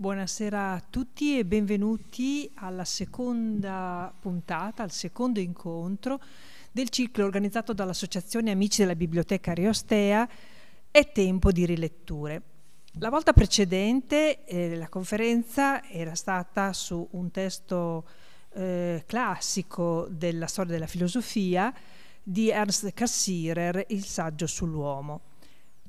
Buonasera a tutti e benvenuti alla seconda puntata, al secondo incontro del ciclo organizzato dall'Associazione Amici della Biblioteca Riostea È tempo di riletture. La volta precedente eh, la conferenza era stata su un testo eh, classico della storia della filosofia di Ernst Cassirer, Il saggio sull'uomo.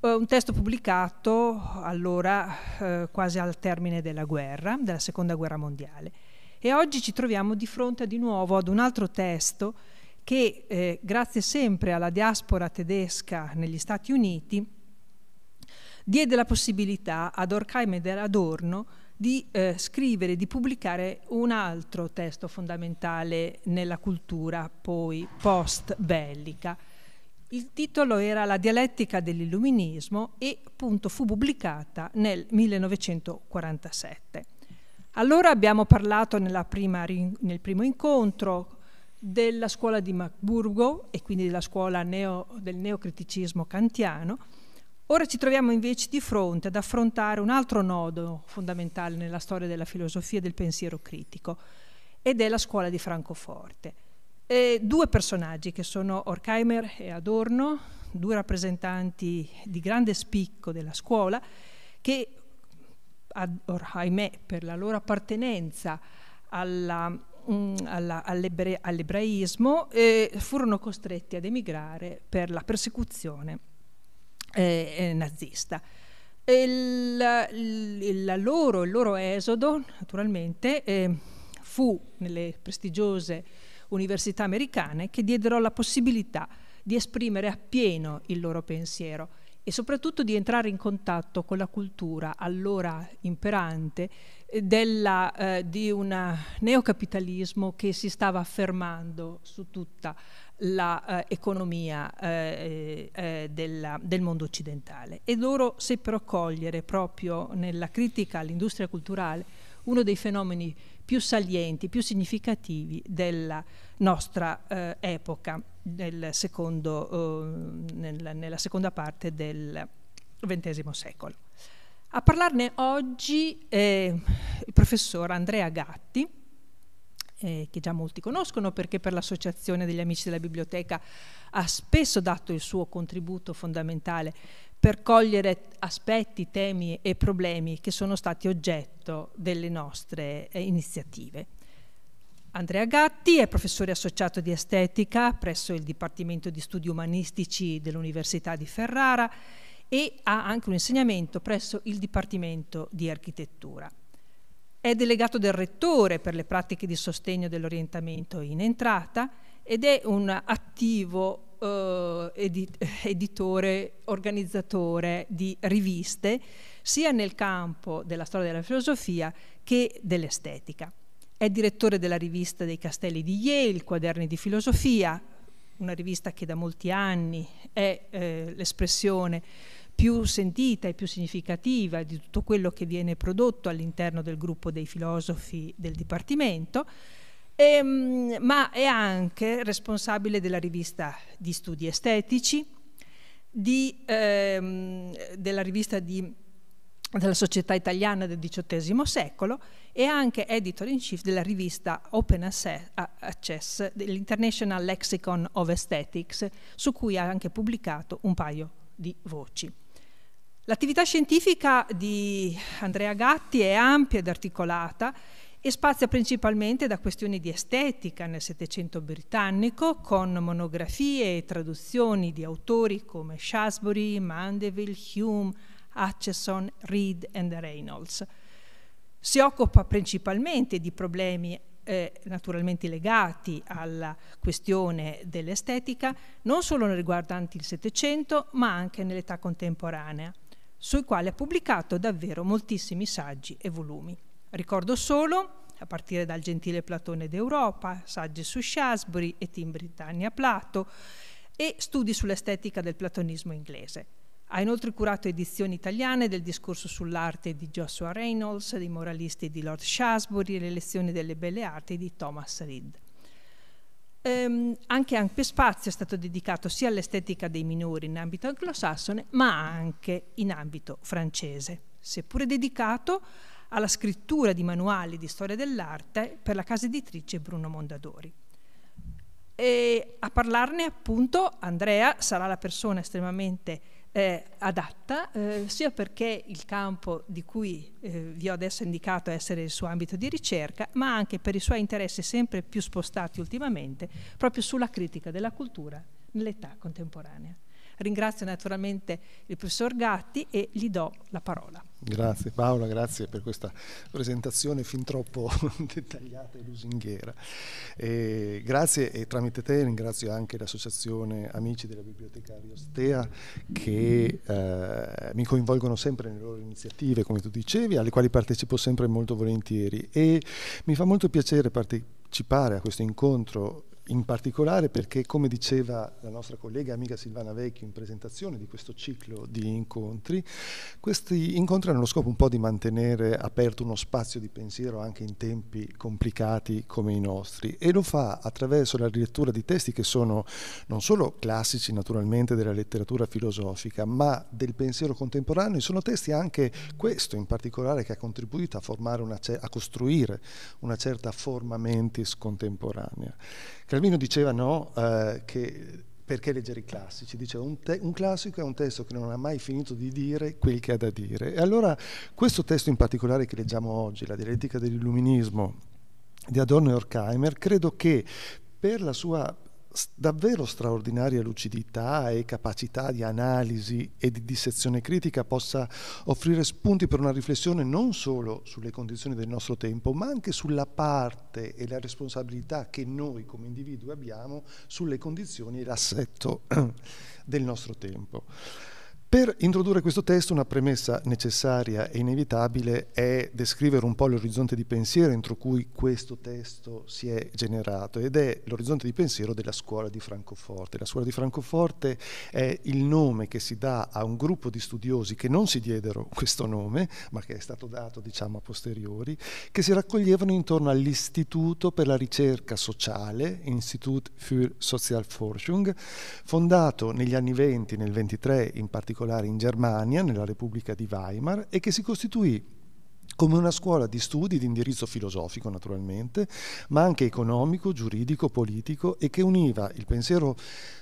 Eh, un testo pubblicato allora eh, quasi al termine della guerra, della seconda guerra mondiale. E oggi ci troviamo di fronte di nuovo ad un altro testo che, eh, grazie sempre alla diaspora tedesca negli Stati Uniti, diede la possibilità ad Orkheim ed Adorno di eh, scrivere, di pubblicare un altro testo fondamentale nella cultura poi post-bellica, il titolo era La dialettica dell'illuminismo e appunto fu pubblicata nel 1947. Allora abbiamo parlato prima, nel primo incontro della scuola di Macburgo e quindi della scuola neo, del neocriticismo kantiano. Ora ci troviamo invece di fronte ad affrontare un altro nodo fondamentale nella storia della filosofia e del pensiero critico ed è la scuola di Francoforte eh, due personaggi che sono Orkheimer e Adorno, due rappresentanti di grande spicco della scuola, che ad, per la loro appartenenza alla, mh, mm, alla, all'ebre, all'ebraismo eh, furono costretti ad emigrare per la persecuzione eh, eh nazista. Il, il, loro, il, loro, esodo, naturalmente, eh, fu nelle prestigiose università americane che diedero la possibilità di esprimere appieno il loro pensiero e soprattutto di entrare in contatto con la cultura allora imperante eh, della, eh, di un neocapitalismo che si stava affermando su tutta l'economia eh, eh, eh, eh del, del mondo occidentale. E loro seppero cogliere proprio nella critica all'industria culturale uno dei fenomeni più salienti, più significativi della nostra eh, epoca, nel secondo, eh, nel, nella seconda parte del XX secolo. A parlarne oggi è il professor Andrea Gatti, eh, che già molti conoscono perché per l'Associazione degli Amici della Biblioteca ha spesso dato il suo contributo fondamentale per cogliere aspetti, temi e problemi che sono stati oggetto delle nostre eh, iniziative. Andrea Gatti è professore associato di estetica presso il Dipartimento di Studi Umanistici dell'Università di Ferrara e ha anche un insegnamento presso il Dipartimento di Architettura. È delegato del Rettore per le pratiche di sostegno dell'orientamento in entrata ed è un attivo eh, edit editore, organizzatore di riviste, sia nel campo della storia della filosofia che dell'estetica. È direttore della rivista dei Castelli di Yale, Quaderni di Filosofia, una rivista che da molti anni è eh, l'espressione più sentita e più significativa di tutto quello che viene prodotto all'interno del gruppo dei filosofi del Dipartimento e, ehm, ma è anche responsabile della rivista di studi estetici, di, ehm, della rivista di, della Società Italiana del XVIII secolo e anche editor in chief della rivista Open Access dell'International Lexicon of Aesthetics, su cui ha anche pubblicato un paio di voci. L'attività scientifica di Andrea Gatti è ampia ed articolata e spazia principalmente da questioni di estetica nel Settecento britannico, con monografie e traduzioni di autori come Shaftesbury, Mandeville, Hume, Hutcheson, Reed e Reynolds. Si occupa principalmente di problemi eh, naturalmente legati alla questione dell'estetica, non solo riguardanti il Settecento, ma anche nell'età contemporanea, sui quali ha pubblicato davvero moltissimi saggi e volumi. Ricordo solo, a partire dal Gentile Platone d'Europa, saggi su Shasbury e Tim Britannia Plato, e studi sull'estetica del platonismo inglese. Ha inoltre curato edizioni italiane del discorso sull'arte di Joshua Reynolds, dei moralisti di Lord Shasbury e le lezioni delle belle arti di Thomas Reed. Ehm, anche ampio spazio è stato dedicato sia all'estetica dei minori in ambito anglosassone, ma anche in ambito francese, seppure dedicato alla scrittura di manuali di storia dell'arte per la casa editrice Bruno Mondadori. E a parlarne appunto Andrea sarà la persona estremamente eh, adatta, eh, sia perché il campo di cui eh, vi ho adesso indicato essere il suo ambito di ricerca, ma anche per i suoi interessi sempre più spostati ultimamente proprio sulla critica della cultura nell'età contemporanea. Ringrazio naturalmente il professor Gatti e gli do la parola. Grazie Paola, grazie per questa presentazione fin troppo dettagliata e lusinghiera. E grazie e tramite te ringrazio anche l'associazione Amici della Biblioteca Ariostea che eh, mi coinvolgono sempre nelle loro iniziative, come tu dicevi, alle quali partecipo sempre molto volentieri e mi fa molto piacere partecipare a questo incontro in particolare perché, come diceva la nostra collega amica Silvana Vecchio in presentazione di questo ciclo di incontri, questi incontri hanno lo scopo un po' di mantenere aperto uno spazio di pensiero anche in tempi complicati come i nostri e lo fa attraverso la rilettura di testi che sono non solo classici naturalmente della letteratura filosofica, ma del pensiero contemporaneo, sono testi anche questo in particolare che ha contribuito a, una, a costruire una certa forma mentis contemporanea. Calvino diceva no, eh, che perché leggere i classici? Diceva un, un, classico è un testo che non ha mai finito di dire quel che ha da dire. E allora questo testo in particolare che leggiamo oggi, La dialettica dell'illuminismo di Adorno e Horkheimer, credo che per la sua davvero straordinaria lucidità e capacità di analisi e di dissezione critica possa offrire spunti per una riflessione non solo sulle condizioni del nostro tempo, ma anche sulla parte e la responsabilità che noi come individui abbiamo sulle condizioni e l'assetto del nostro tempo. Per introdurre questo testo una premessa necessaria e inevitabile è descrivere un po' l'orizzonte di pensiero entro cui questo testo si è generato ed è l'orizzonte di pensiero della scuola di Francoforte. La scuola di Francoforte è il nome che si dà a un gruppo di studiosi che non si diedero questo nome, ma che è stato dato diciamo a posteriori, che si raccoglievano intorno all'Istituto per la ricerca sociale, Institut für Sozialforschung, fondato negli anni 20, nel 23 in particolare particolare in Germania, nella Repubblica di Weimar, e che si costituì come una scuola di studi di indirizzo filosofico naturalmente, ma anche economico, giuridico, politico e che univa il pensiero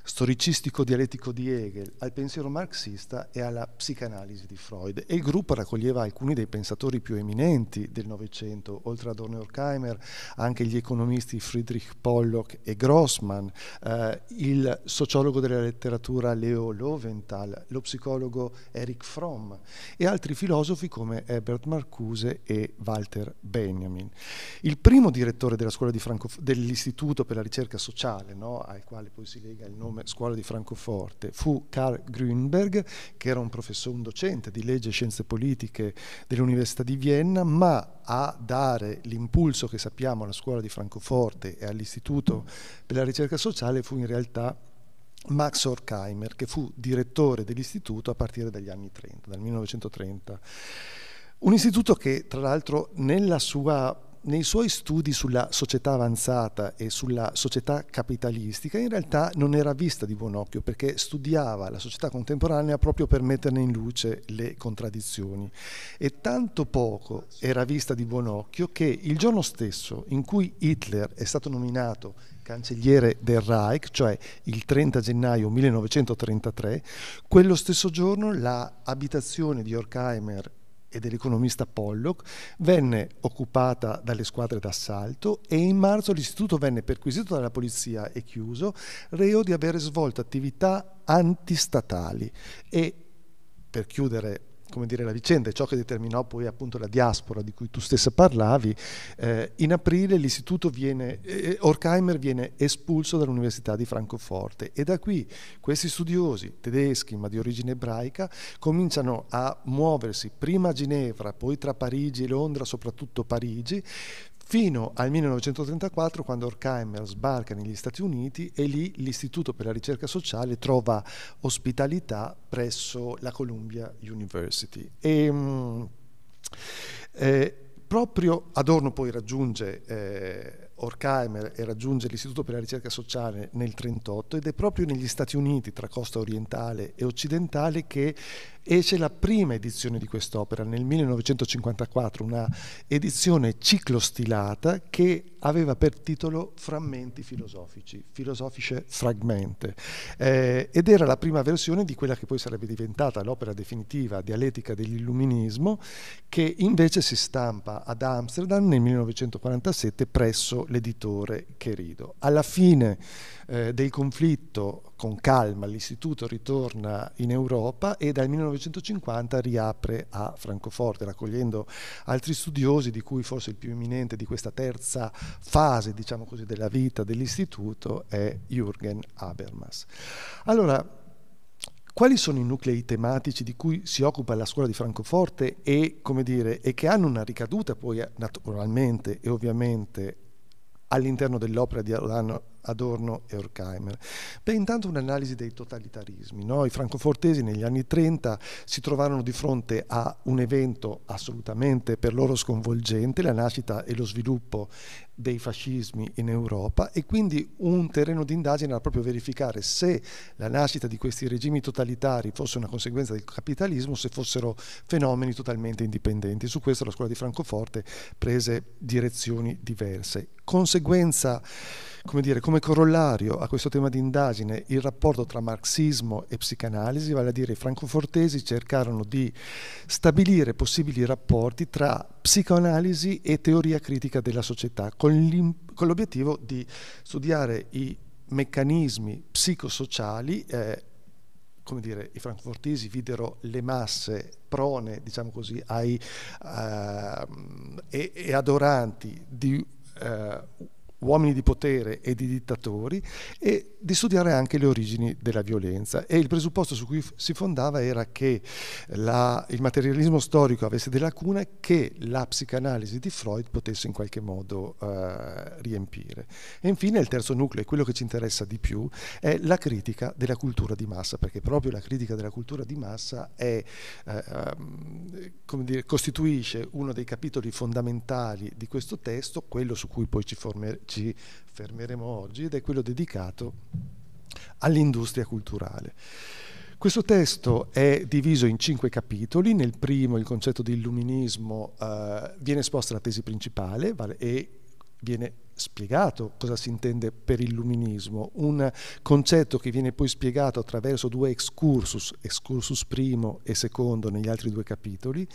storicistico dialettico di Hegel al pensiero marxista e alla psicanalisi di Freud. E il gruppo raccoglieva alcuni dei pensatori più eminenti del Novecento, oltre ad Horkheimer, anche gli economisti Friedrich Pollock e Grossman, eh, il sociologo della letteratura Leo Loventhal, lo psicologo Eric Fromm e altri filosofi come Herbert Marcuse Pugliese e Walter Benjamin. Il primo direttore della scuola di Francof- dell'Istituto per la ricerca sociale, no, al quale poi si lega il nome Scuola di Francoforte, fu Karl Grünberg, che era un professore, un docente di legge e scienze politiche dell'Università di Vienna, ma a dare l'impulso che sappiamo alla scuola di Francoforte e all'Istituto per la ricerca sociale fu in realtà Max Horkheimer, che fu direttore dell'istituto a partire dagli anni 30, dal 1930 un istituto che, tra l'altro, sua, nei suoi studi sulla società avanzata e sulla società capitalistica in realtà non era vista di buon occhio perché studiava la società contemporanea proprio per metterne in luce le contraddizioni e tanto poco era vista di buon occhio che il giorno stesso in cui Hitler è stato nominato cancelliere del Reich, cioè il 30 gennaio 1933, quello stesso giorno la abitazione di Horkheimer e dell'economista Pollock, venne occupata dalle squadre d'assalto e in marzo l'istituto venne perquisito dalla polizia e chiuso, reo di aver svolto attività antistatali e, per chiudere come dire, la vicenda e ciò che determinò poi appunto la diaspora di cui tu stessa parlavi, eh, in aprile l'istituto viene, eh, Horkheimer viene espulso dall'Università di Francoforte e da qui questi studiosi tedeschi ma di origine ebraica cominciano a muoversi prima a Ginevra, poi tra Parigi e Londra, soprattutto Parigi, fino al 1934 quando Horkheimer sbarca negli Stati Uniti e lì l'Istituto per la ricerca sociale trova ospitalità presso la Columbia University. E, ehm, eh, proprio Adorno poi raggiunge eh, Horkheimer e raggiunge l'Istituto per la ricerca sociale nel 1938 ed è proprio negli Stati Uniti, tra costa orientale e occidentale, che esce la prima edizione di quest'opera nel 1954, una edizione ciclostilata che aveva per titolo Frammenti filosofici, Philosophische Fragmente, eh, ed era la prima versione di quella che poi sarebbe diventata l'opera definitiva dialettica dell'illuminismo, che invece si stampa ad Amsterdam nel 1947 presso l'editore Cherido. Alla fine eh, del conflitto, con calma, l'istituto ritorna in Europa e dal 1950 riapre a Francoforte, raccogliendo altri studiosi, di cui forse il più eminente di questa terza fase, diciamo così, della vita dell'istituto è Jürgen Habermas. Allora, quali sono i nuclei tematici di cui si occupa la scuola di Francoforte e, dire, e che hanno una ricaduta poi naturalmente e ovviamente all'interno dell'opera di Adorno e Horkheimer. Beh, intanto un'analisi dei totalitarismi. No? I francofortesi negli anni 30 si trovarono di fronte a un evento assolutamente per loro sconvolgente, la nascita e lo sviluppo dei fascismi in Europa e quindi un terreno di indagine era proprio verificare se la nascita di questi regimi totalitari fosse una conseguenza del capitalismo, se fossero fenomeni totalmente indipendenti. Su questo la scuola di Francoforte prese direzioni diverse. Conseguenza, come dire, come corollario a questo tema di indagine, il rapporto tra marxismo e psicanalisi, vale a dire i francofortesi cercarono di stabilire possibili rapporti tra psicoanalisi e teoria critica della società, con, l'obiettivo di studiare i meccanismi psicosociali. Eh, come dire, i francofortesi videro le masse prone, diciamo così, ai, uh, e, e, adoranti di uh, uomini di potere e di dittatori e di studiare anche le origini della violenza. E il presupposto su cui si fondava era che la, il materialismo storico avesse delle lacune che la psicanalisi di Freud potesse in qualche modo eh, riempire. E infine il terzo nucleo, e quello che ci interessa di più, è la critica della cultura di massa, perché proprio la critica della cultura di massa è, eh, ehm, come dire, costituisce uno dei capitoli fondamentali di questo testo, quello su cui poi ci formeremo ci fermeremo oggi ed è quello dedicato all'industria culturale. Questo testo è diviso in cinque capitoli. Nel primo il concetto di illuminismo eh, viene esposta la tesi principale vale, e viene spiegato cosa si intende per illuminismo, un concetto che viene poi spiegato attraverso due excursus, excursus primo e secondo negli altri due capitoli,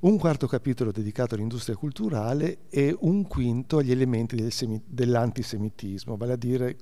un quarto capitolo dedicato all'industria culturale e un quinto agli elementi del dell'antisemitismo, vale a dire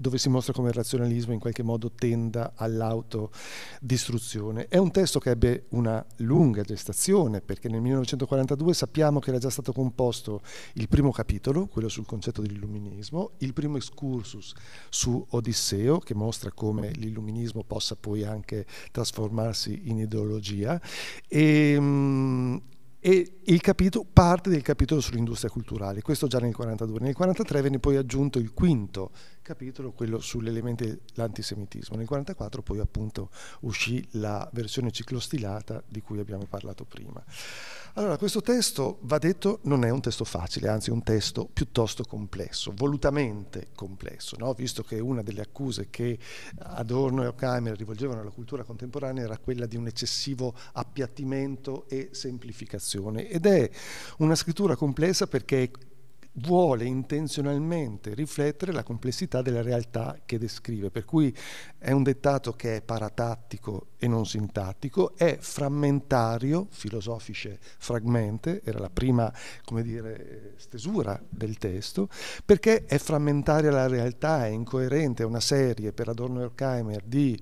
dove si mostra come il razionalismo in qualche modo tenda all'autodistruzione. È un testo che ebbe una lunga gestazione, perché nel 1942 sappiamo che era già stato composto il primo capitolo, quello sul concetto dell'illuminismo, il primo excursus su Odisseo, che mostra come l'illuminismo possa poi anche trasformarsi in ideologia, ehm, e, mh, e capitolo, parte del capitolo sull'industria culturale, questo già nel 1942. Nel 1943 venne poi aggiunto il quinto capitolo, quello sull'elemento dell'antisemitismo. Nel 1944 poi appunto uscì la versione ciclostilata di cui abbiamo parlato prima. Allora, questo testo, va detto, non è un testo facile, anzi è un testo piuttosto complesso, volutamente complesso, no? visto che una delle accuse che Adorno e Ockheimer rivolgevano alla cultura contemporanea era quella di un eccessivo appiattimento e semplificazione. Ed è una scrittura complessa perché è vuole intenzionalmente riflettere la complessità della realtà che descrive, per cui è un dettato che è paratattico e non sintattico, è frammentario, filosofice fragmente, era la prima dire, stesura del testo, perché è frammentaria la realtà, è incoerente, è una serie per Adorno e Horkheimer di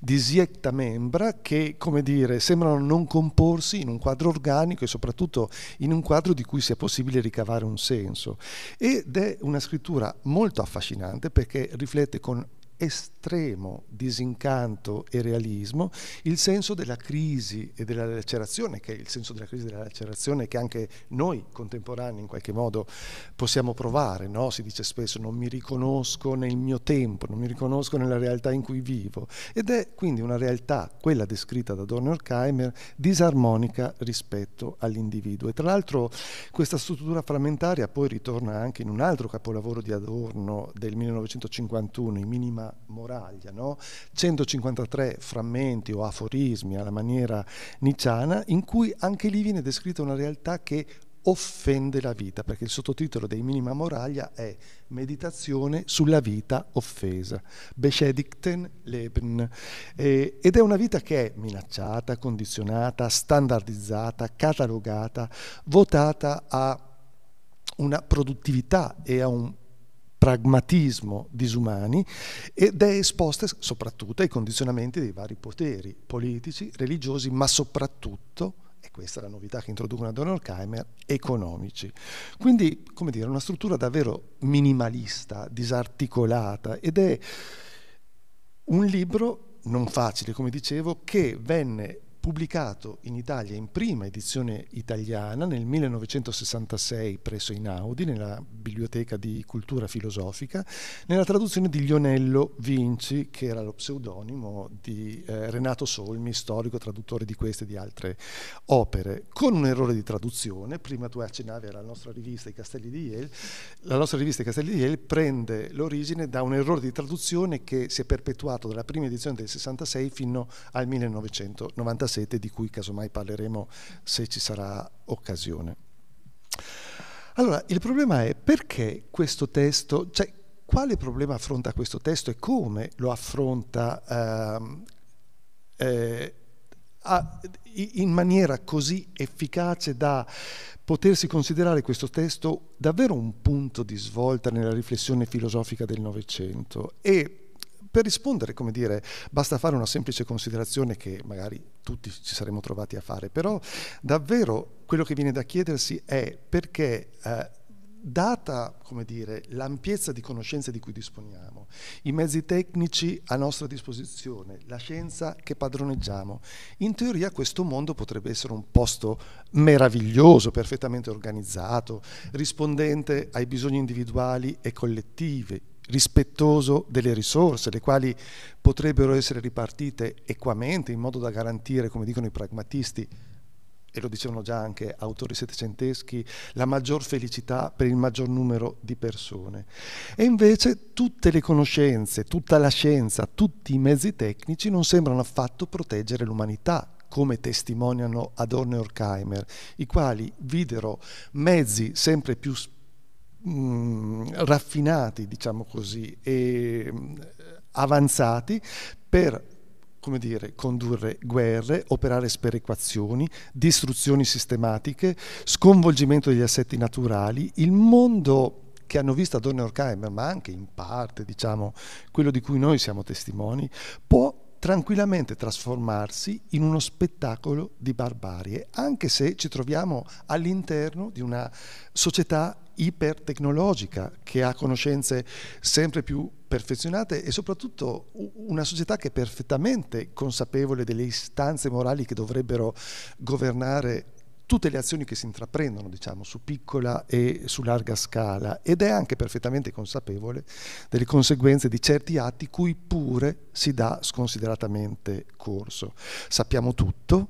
di siecta membra che, come dire, sembrano non comporsi in un quadro organico e soprattutto in un quadro di cui sia possibile ricavare un senso. Ed è una scrittura molto affascinante perché riflette con estrema estremo disincanto e realismo il senso della crisi e della lacerazione, che è il senso della crisi e della lacerazione che anche noi contemporanei in qualche modo possiamo provare, no? si dice spesso non mi riconosco nel mio tempo, non mi riconosco nella realtà in cui vivo ed è quindi una realtà, quella descritta da Don Horkheimer, disarmonica rispetto all'individuo e tra l'altro questa struttura frammentaria poi ritorna anche in un altro capolavoro di Adorno del 1951, i minima morali muraglia, no? 153 frammenti o aforismi alla maniera nicciana, in cui anche lì viene descritta una realtà che offende la vita, perché il sottotitolo dei Minima Moraglia è Meditazione sulla vita offesa, Beschedigten Leben, eh, ed è una vita che è minacciata, condizionata, standardizzata, catalogata, votata a una produttività e a un pragmatismo disumani ed è esposta soprattutto ai condizionamenti dei vari poteri politici, religiosi, ma soprattutto, e questa è la novità che introducono ad Horkheimer, economici. Quindi, come dire, una struttura davvero minimalista, disarticolata ed è un libro non facile, come dicevo, che venne pubblicato in Italia in prima edizione italiana nel 1966 presso Inaudi, nella Biblioteca di Cultura Filosofica, nella traduzione di Lionello Vinci, che era lo pseudonimo di eh, Renato Solmi, storico traduttore di queste e di altre opere, con un errore di traduzione. Prima tu accennavi alla nostra rivista I Castelli di Yale. La nostra rivista I Castelli di Yale prende l'origine da un errore di traduzione che si è perpetuato dalla prima edizione del 66 fino al 1996 sete di cui casomai parleremo se ci sarà occasione. Allora, il problema è perché questo testo, cioè quale problema affronta questo testo e come lo affronta eh, eh, a, in maniera così efficace da potersi considerare questo testo davvero un punto di svolta nella riflessione filosofica del Novecento e per rispondere, come dire, basta fare una semplice considerazione che magari tutti ci saremmo trovati a fare, però davvero quello che viene da chiedersi è perché... Eh, data dire, l'ampiezza di conoscenze di cui disponiamo, i mezzi tecnici a nostra disposizione, la scienza che padroneggiamo, in teoria questo mondo potrebbe essere un posto meraviglioso, perfettamente organizzato, rispondente ai bisogni individuali e collettivi, rispettoso delle risorse, le quali potrebbero essere ripartite equamente in modo da garantire, come dicono i pragmatisti, e lo dicevano già anche autori settecenteschi, la maggior felicità per il maggior numero di persone. E invece tutte le conoscenze, tutta la scienza, tutti i mezzi tecnici non sembrano affatto proteggere l'umanità, come testimoniano Adorno e Horkheimer, i quali videro mezzi sempre più spesso mh, mm, raffinati, diciamo così, e mm, avanzati per come dire, condurre guerre, operare sperequazioni, distruzioni sistematiche, sconvolgimento degli assetti naturali, il mondo che hanno visto Adorno e Orkheimer, ma anche in parte, diciamo, quello di cui noi siamo testimoni, può tranquillamente trasformarsi in uno spettacolo di barbarie, anche se ci troviamo all'interno di una società ipertecnologica che ha conoscenze sempre più perfezionate e soprattutto una società che è perfettamente consapevole delle istanze morali che dovrebbero governare tutte le azioni che si intraprendono diciamo, su piccola e su larga scala ed è anche perfettamente consapevole delle conseguenze di certi atti cui pure si dà sconsideratamente corso. Sappiamo tutto,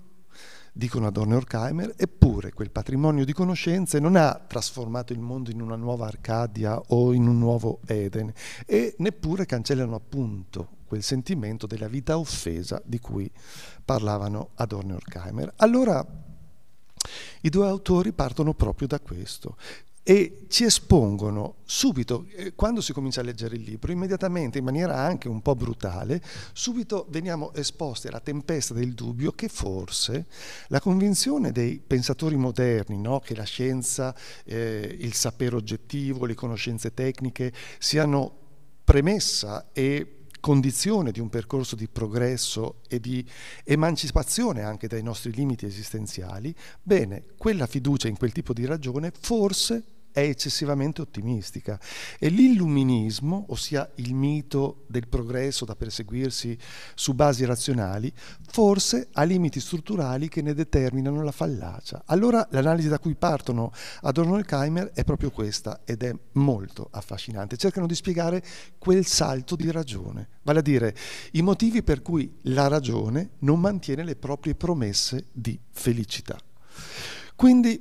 dicono Adorno e Orkheimer, eppure quel patrimonio di conoscenze non ha trasformato il mondo in una nuova Arcadia o in un nuovo Eden e neppure cancellano appunto quel sentimento della vita offesa di cui parlavano Adorno e Orkheimer. Allora i due autori partono proprio da questo e ci espongono subito, eh, quando si comincia a leggere il libro, immediatamente, in maniera anche un po' brutale, subito veniamo esposti alla tempesta del dubbio che forse la convinzione dei pensatori moderni, no? che la scienza, eh, il sapere oggettivo, le conoscenze tecniche siano premessa e condizione di un percorso di progresso e di emancipazione anche dai nostri limiti esistenziali, bene, quella fiducia in quel tipo di ragione forse è eccessivamente ottimistica e l'illuminismo, ossia il mito del progresso da perseguirsi su basi razionali, forse ha limiti strutturali che ne determinano la fallacia. Allora l'analisi da cui partono Adorno e Keimer è proprio questa ed è molto affascinante. Cercano di spiegare quel salto di ragione, vale a dire i motivi per cui la ragione non mantiene le proprie promesse di felicità. Quindi,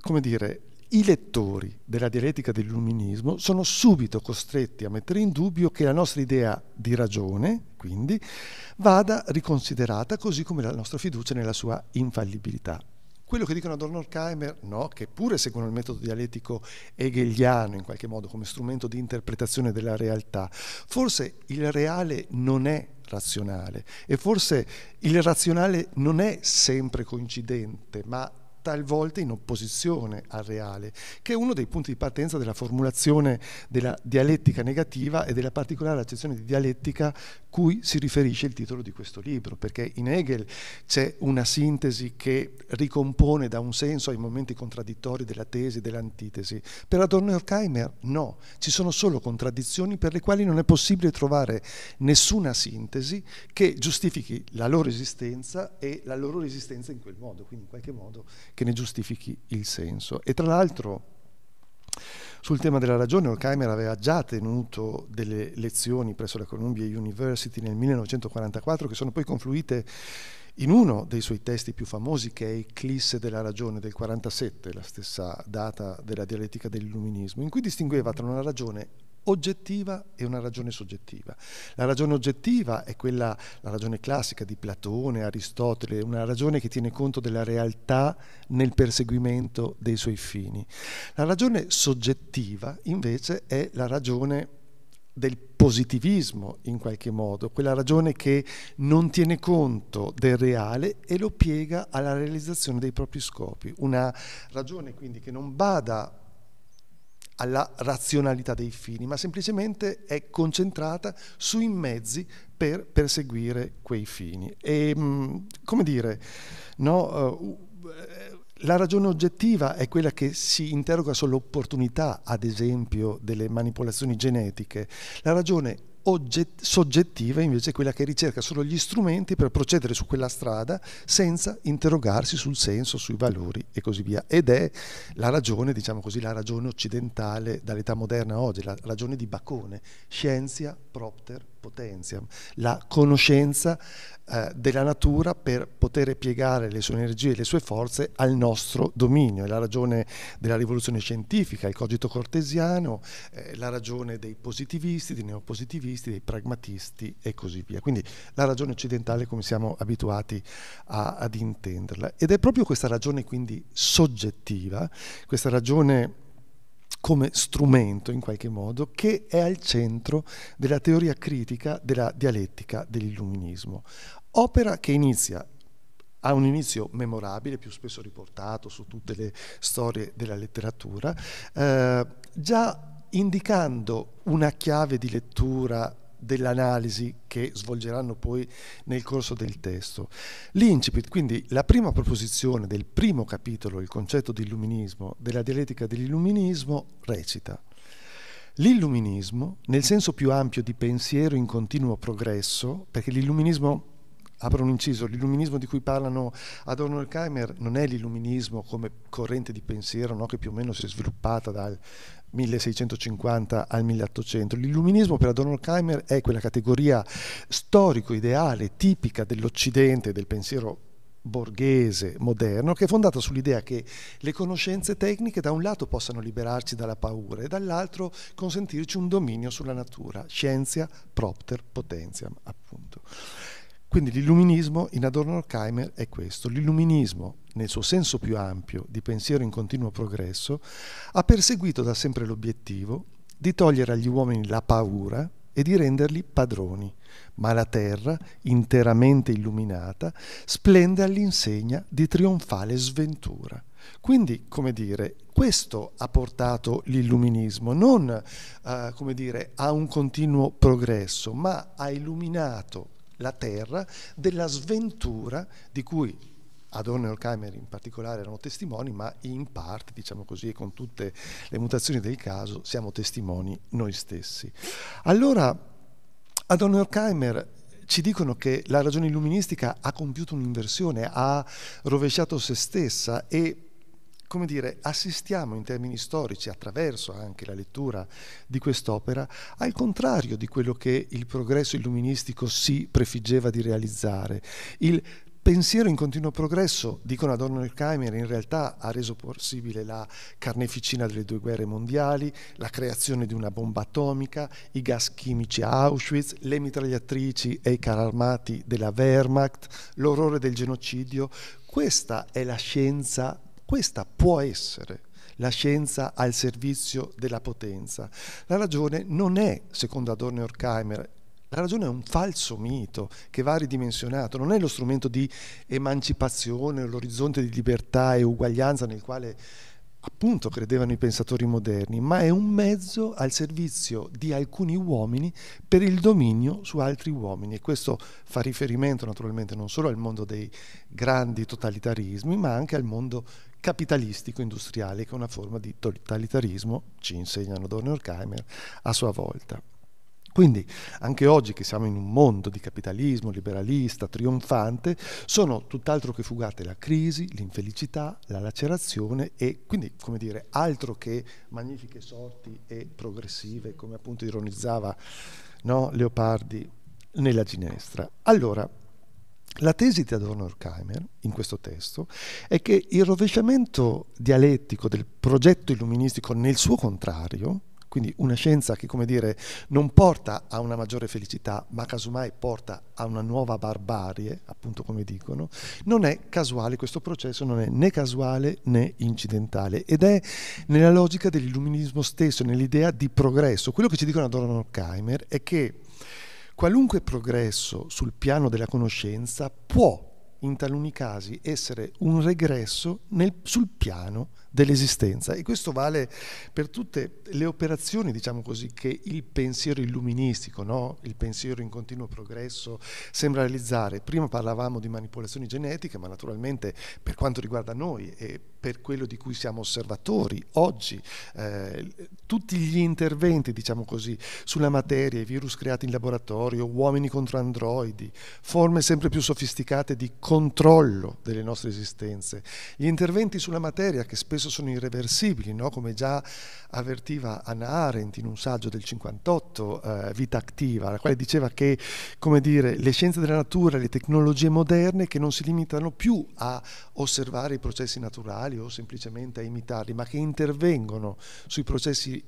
come dire, i lettori della dialettica dell'illuminismo sono subito costretti a mettere in dubbio che la nostra idea di ragione, quindi, vada riconsiderata così come la nostra fiducia nella sua infallibilità. Quello che dicono Adorno Horkheimer, no, che pure seguono il metodo dialettico hegeliano in qualche modo come strumento di interpretazione della realtà, forse il reale non è razionale e forse il razionale non è sempre coincidente, ma talvolta in opposizione al reale, che è uno dei punti di partenza della formulazione della dialettica negativa e della particolare accezione di dialettica cui si riferisce il titolo di questo libro, perché in Hegel c'è una sintesi che ricompone da un senso ai momenti contraddittori della tesi dell'antitesi. Per Adorno e Horkheimer no, ci sono solo contraddizioni per le quali non è possibile trovare nessuna sintesi che giustifichi la loro esistenza e la loro resistenza in quel modo, quindi in qualche modo che ne giustifichi il senso. E tra l'altro sul tema della ragione, Horkheimer aveva già tenuto delle lezioni presso la Columbia University nel 1944 che sono poi confluite in uno dei suoi testi più famosi che è Eclisse della ragione del 1947, la stessa data della dialettica dell'illuminismo, in cui distingueva tra una ragione oggettiva e una ragione soggettiva. La ragione oggettiva è quella, la ragione classica di Platone, Aristotele, una ragione che tiene conto della realtà nel perseguimento dei suoi fini. La ragione soggettiva invece è la ragione del positivismo in qualche modo, quella ragione che non tiene conto del reale e lo piega alla realizzazione dei propri scopi, una ragione quindi che non bada alla razionalità dei fini, ma semplicemente è concentrata sui mezzi per perseguire quei fini. E, mm, come dire, no, eh, eh, la ragione oggettiva è quella che si interroga sull'opportunità, ad esempio, delle manipolazioni genetiche. La ragione ogget- soggettiva è quella che ricerca solo gli strumenti per procedere su quella strada senza interrogarsi sul senso, sui valori e così via. Ed è la ragione, diciamo così, la ragione occidentale dall'età moderna a oggi, la ragione di Bacone, scienza propter potenziam, la conoscenza eh, della natura per poter piegare le sue energie e le sue forze al nostro dominio. È la ragione della rivoluzione scientifica, il cogito cortesiano, eh, la ragione dei positivisti, dei neopositivisti, dei pragmatisti e così via. Quindi la ragione occidentale come siamo abituati a, ad intenderla. Ed è proprio questa ragione quindi soggettiva, questa ragione come strumento in qualche modo che è al centro della teoria critica della dialettica dell'illuminismo. Opera che inizia ha un inizio memorabile, più spesso riportato su tutte le storie della letteratura, eh, già indicando una chiave di lettura dell'analisi che svolgeranno poi nel corso del testo. L'incipit, quindi la prima proposizione del primo capitolo, il concetto di illuminismo, della dialettica dell'illuminismo, recita L'illuminismo, nel senso più ampio di pensiero in continuo progresso, perché l'illuminismo apro un inciso, l'illuminismo di cui parlano Adorno e Keimer non è l'illuminismo come corrente di pensiero no? che più o meno si è sviluppata dal 1650 al 1800. L'illuminismo per adorno Keimer è quella categoria storico-ideale tipica dell'Occidente, del pensiero borghese moderno che è fondata sull'idea che le conoscenze tecniche da un lato possano liberarci dalla paura e dall'altro consentirci un dominio sulla natura, scienza propter potentiam appunto. Quindi l'illuminismo in Adorno Horkheimer è questo. L'illuminismo, nel suo senso più ampio di pensiero in continuo progresso, ha perseguito da sempre l'obiettivo di togliere agli uomini la paura e di renderli padroni, ma la terra, interamente illuminata, splende all'insegna di trionfale sventura. Quindi, come dire, questo ha portato l'illuminismo, non eh, come dire, a un continuo progresso, ma ha illuminato la terra della sventura di cui Adorno e Holkheimer in particolare erano testimoni, ma in parte, diciamo così, e con tutte le mutazioni del caso, siamo testimoni noi stessi. Allora, Adorno e Holkheimer ci dicono che la ragione illuministica ha compiuto un'inversione, ha rovesciato se stessa e come dire, assistiamo in termini storici, attraverso anche la lettura di quest'opera, al contrario di quello che il progresso illuministico si prefiggeva di realizzare. Il pensiero in continuo progresso, dicono Adorno e Keimer, in realtà ha reso possibile la carneficina delle due guerre mondiali, la creazione di una bomba atomica, i gas chimici a Auschwitz, le mitragliatrici e i carri armati della Wehrmacht, l'orrore del genocidio. Questa è la scienza questa può essere la scienza al servizio della potenza. La ragione non è, secondo Adorno e Horkheimer, la ragione è un falso mito che va ridimensionato, non è lo strumento di emancipazione, l'orizzonte di libertà e uguaglianza nel quale appunto credevano i pensatori moderni, ma è un mezzo al servizio di alcuni uomini per il dominio su altri uomini e questo fa riferimento naturalmente non solo al mondo dei grandi totalitarismi, ma anche al mondo capitalistico-industriale, che è una forma di totalitarismo, ci insegnano Dorne Horkheimer, a sua volta. Quindi anche oggi che siamo in un mondo di capitalismo liberalista, trionfante, sono tutt'altro che fugate la crisi, l'infelicità, la lacerazione e quindi, come dire, altro che magnifiche sorti e progressive, come appunto ironizzava no, Leopardi nella ginestra. Allora, la tesi di Adorno-Horkheimer in questo testo è che il rovesciamento dialettico del progetto illuministico nel suo contrario, quindi una scienza che come dire non porta a una maggiore felicità ma casomai porta a una nuova barbarie appunto come dicono non è casuale questo processo non è né casuale né incidentale ed è nella logica dell'illuminismo stesso nell'idea di progresso quello che ci dicono Adorno Horkheimer è che Qualunque progresso sul piano della conoscenza può, in taluni casi, essere un regresso nel, sul piano dell'esistenza e questo vale per tutte le operazioni, diciamo così, che il pensiero illuministico, no? il pensiero in continuo progresso sembra realizzare. Prima parlavamo di manipolazioni genetiche, ma naturalmente per quanto riguarda noi e per quello di cui siamo osservatori oggi. Eh, tutti gli interventi, diciamo così, sulla materia, i virus creati in laboratorio, uomini contro androidi, forme sempre più sofisticate di controllo delle nostre esistenze, gli interventi sulla materia che spesso sono irreversibili, no? come già avvertiva Anna Arendt in un saggio del 58, eh, Vita Attiva, la quale diceva che, come dire, le scienze della natura, le tecnologie moderne che non si limitano più a osservare i processi naturali, originali o semplicemente a imitarli, ma che intervengono sui processi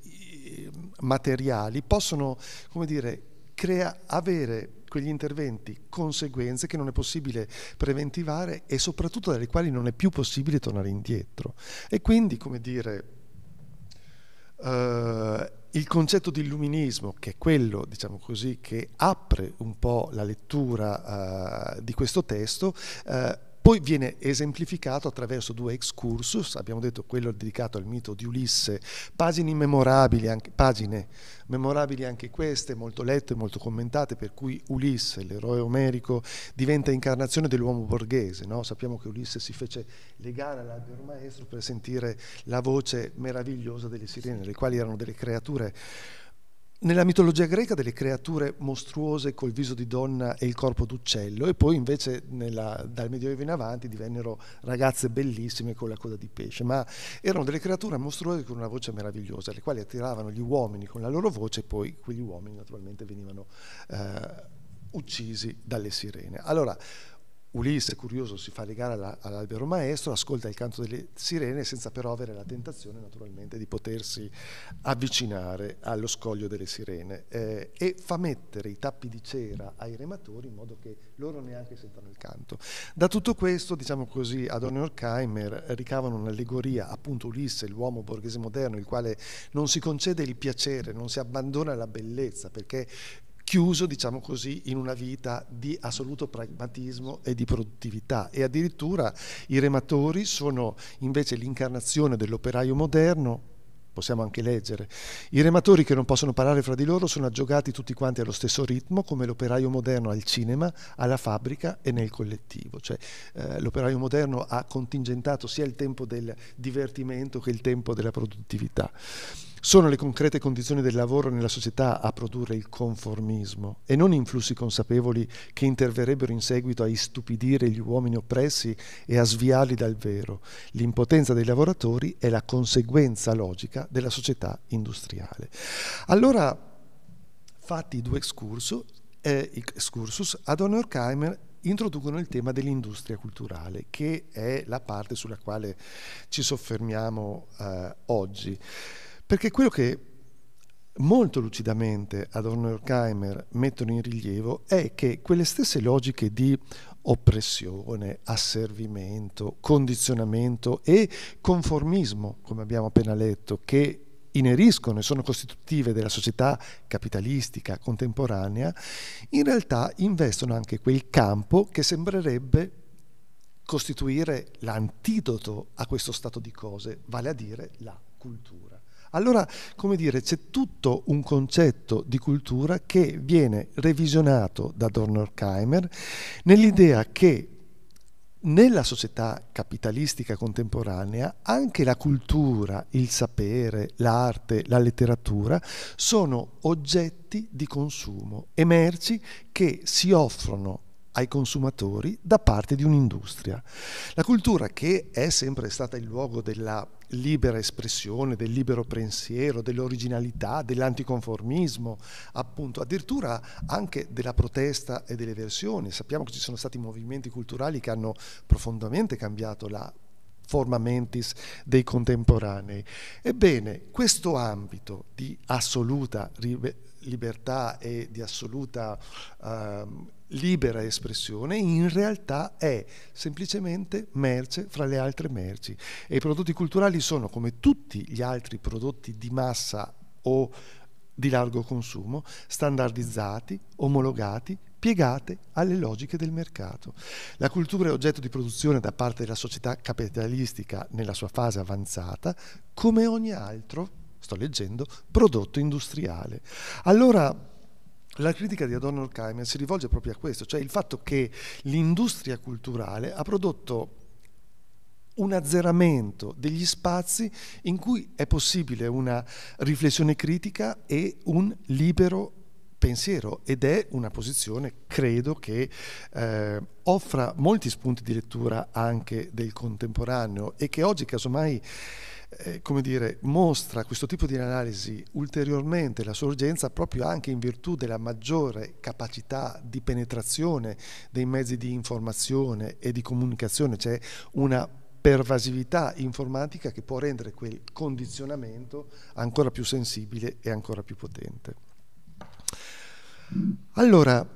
materiali, possono, come dire, crea- avere quegli interventi conseguenze che non è possibile preventivare e soprattutto dalle quali non è più possibile tornare indietro. E quindi, come dire, eh, il concetto di illuminismo, che è quello, diciamo così, che apre un po' la lettura eh, di questo testo, eh, poi viene esemplificato attraverso due excursus, abbiamo detto quello dedicato al mito di Ulisse, pagine memorabili anche, pagine memorabili anche queste, molto lette, e molto commentate, per cui Ulisse, l'eroe omerico, diventa incarnazione dell'uomo borghese. No? Sappiamo che Ulisse si fece legare all'albero maestro per sentire la voce meravigliosa delle sirene, le quali erano delle creature nella mitologia greca delle creature mostruose col viso di donna e il corpo d'uccello e poi invece nella, dal Medioevo in avanti divennero ragazze bellissime con la coda di pesce, ma erano delle creature mostruose con una voce meravigliosa, le quali attiravano gli uomini con la loro voce e poi quegli uomini naturalmente venivano eh, uccisi dalle sirene. Allora, Ulisse, curioso, si fa legare alla, all'albero maestro, ascolta il canto delle sirene senza però avere la tentazione naturalmente di potersi avvicinare allo scoglio delle sirene eh, e fa mettere i tappi di cera ai rematori in modo che loro neanche sentano il canto. Da tutto questo, diciamo così, Adorno e Horkheimer ricavano un'allegoria, appunto Ulisse, l'uomo borghese moderno, il quale non si concede il piacere, non si abbandona alla bellezza, perché chiuso, diciamo così, in una vita di assoluto pragmatismo e di produttività. E addirittura i rematori sono invece l'incarnazione dell'operaio moderno, possiamo anche leggere. I rematori che non possono parlare fra di loro sono aggiogati tutti quanti allo stesso ritmo, come l'operaio moderno al cinema, alla fabbrica e nel collettivo. Cioè, eh, l'operaio moderno ha contingentato sia il tempo del divertimento che il tempo della produttività. Sono le concrete condizioni del lavoro nella società a produrre il conformismo e non influssi consapevoli che interverrebbero in seguito a istupidire gli uomini oppressi e a sviarli dal vero. L'impotenza dei lavoratori è la conseguenza logica della società industriale. Allora, fatti i due excursus, eh, excursus ad Horkheimer introducono il tema dell'industria culturale, che è la parte sulla quale ci soffermiamo eh, oggi. Perché quello che molto lucidamente Adorno e Horkheimer mettono in rilievo è che quelle stesse logiche di oppressione, asservimento, condizionamento e conformismo, come abbiamo appena letto, che ineriscono e sono costitutive della società capitalistica contemporanea, in realtà investono anche quel campo che sembrerebbe costituire l'antidoto a questo stato di cose, vale a dire la cultura. Allora, come dire, c'è tutto un concetto di cultura che viene revisionato da Dornorkheimer nell'idea che nella società capitalistica contemporanea anche la cultura, il sapere, l'arte, la letteratura sono oggetti di consumo e merci che si offrono ai consumatori da parte di un'industria. La cultura che è sempre stata il luogo della libera espressione, del libero pensiero, dell'originalità, dell'anticonformismo, appunto, addirittura anche della protesta e delle versioni. Sappiamo che ci sono stati movimenti culturali che hanno profondamente cambiato la forma mentis dei contemporanei. Ebbene, questo ambito di assoluta libertà e di assoluta ehm, libera espressione in realtà è semplicemente merce fra le altre merci e i prodotti culturali sono come tutti gli altri prodotti di massa o di largo consumo standardizzati, omologati, piegate alle logiche del mercato. La cultura è oggetto di produzione da parte della società capitalistica nella sua fase avanzata come ogni altro, sto leggendo, prodotto industriale. Allora la critica di Adorno Horkheimer si rivolge proprio a questo, cioè il fatto che l'industria culturale ha prodotto un azzeramento degli spazi in cui è possibile una riflessione critica e un libero pensiero ed è una posizione, credo, che eh, offra molti spunti di lettura anche del contemporaneo e che oggi casomai eh, come dire, mostra questo tipo di analisi ulteriormente la sua urgenza proprio anche in virtù della maggiore capacità di penetrazione dei mezzi di informazione e di comunicazione, cioè una pervasività informatica che può rendere quel condizionamento ancora più sensibile e ancora più potente. Allora,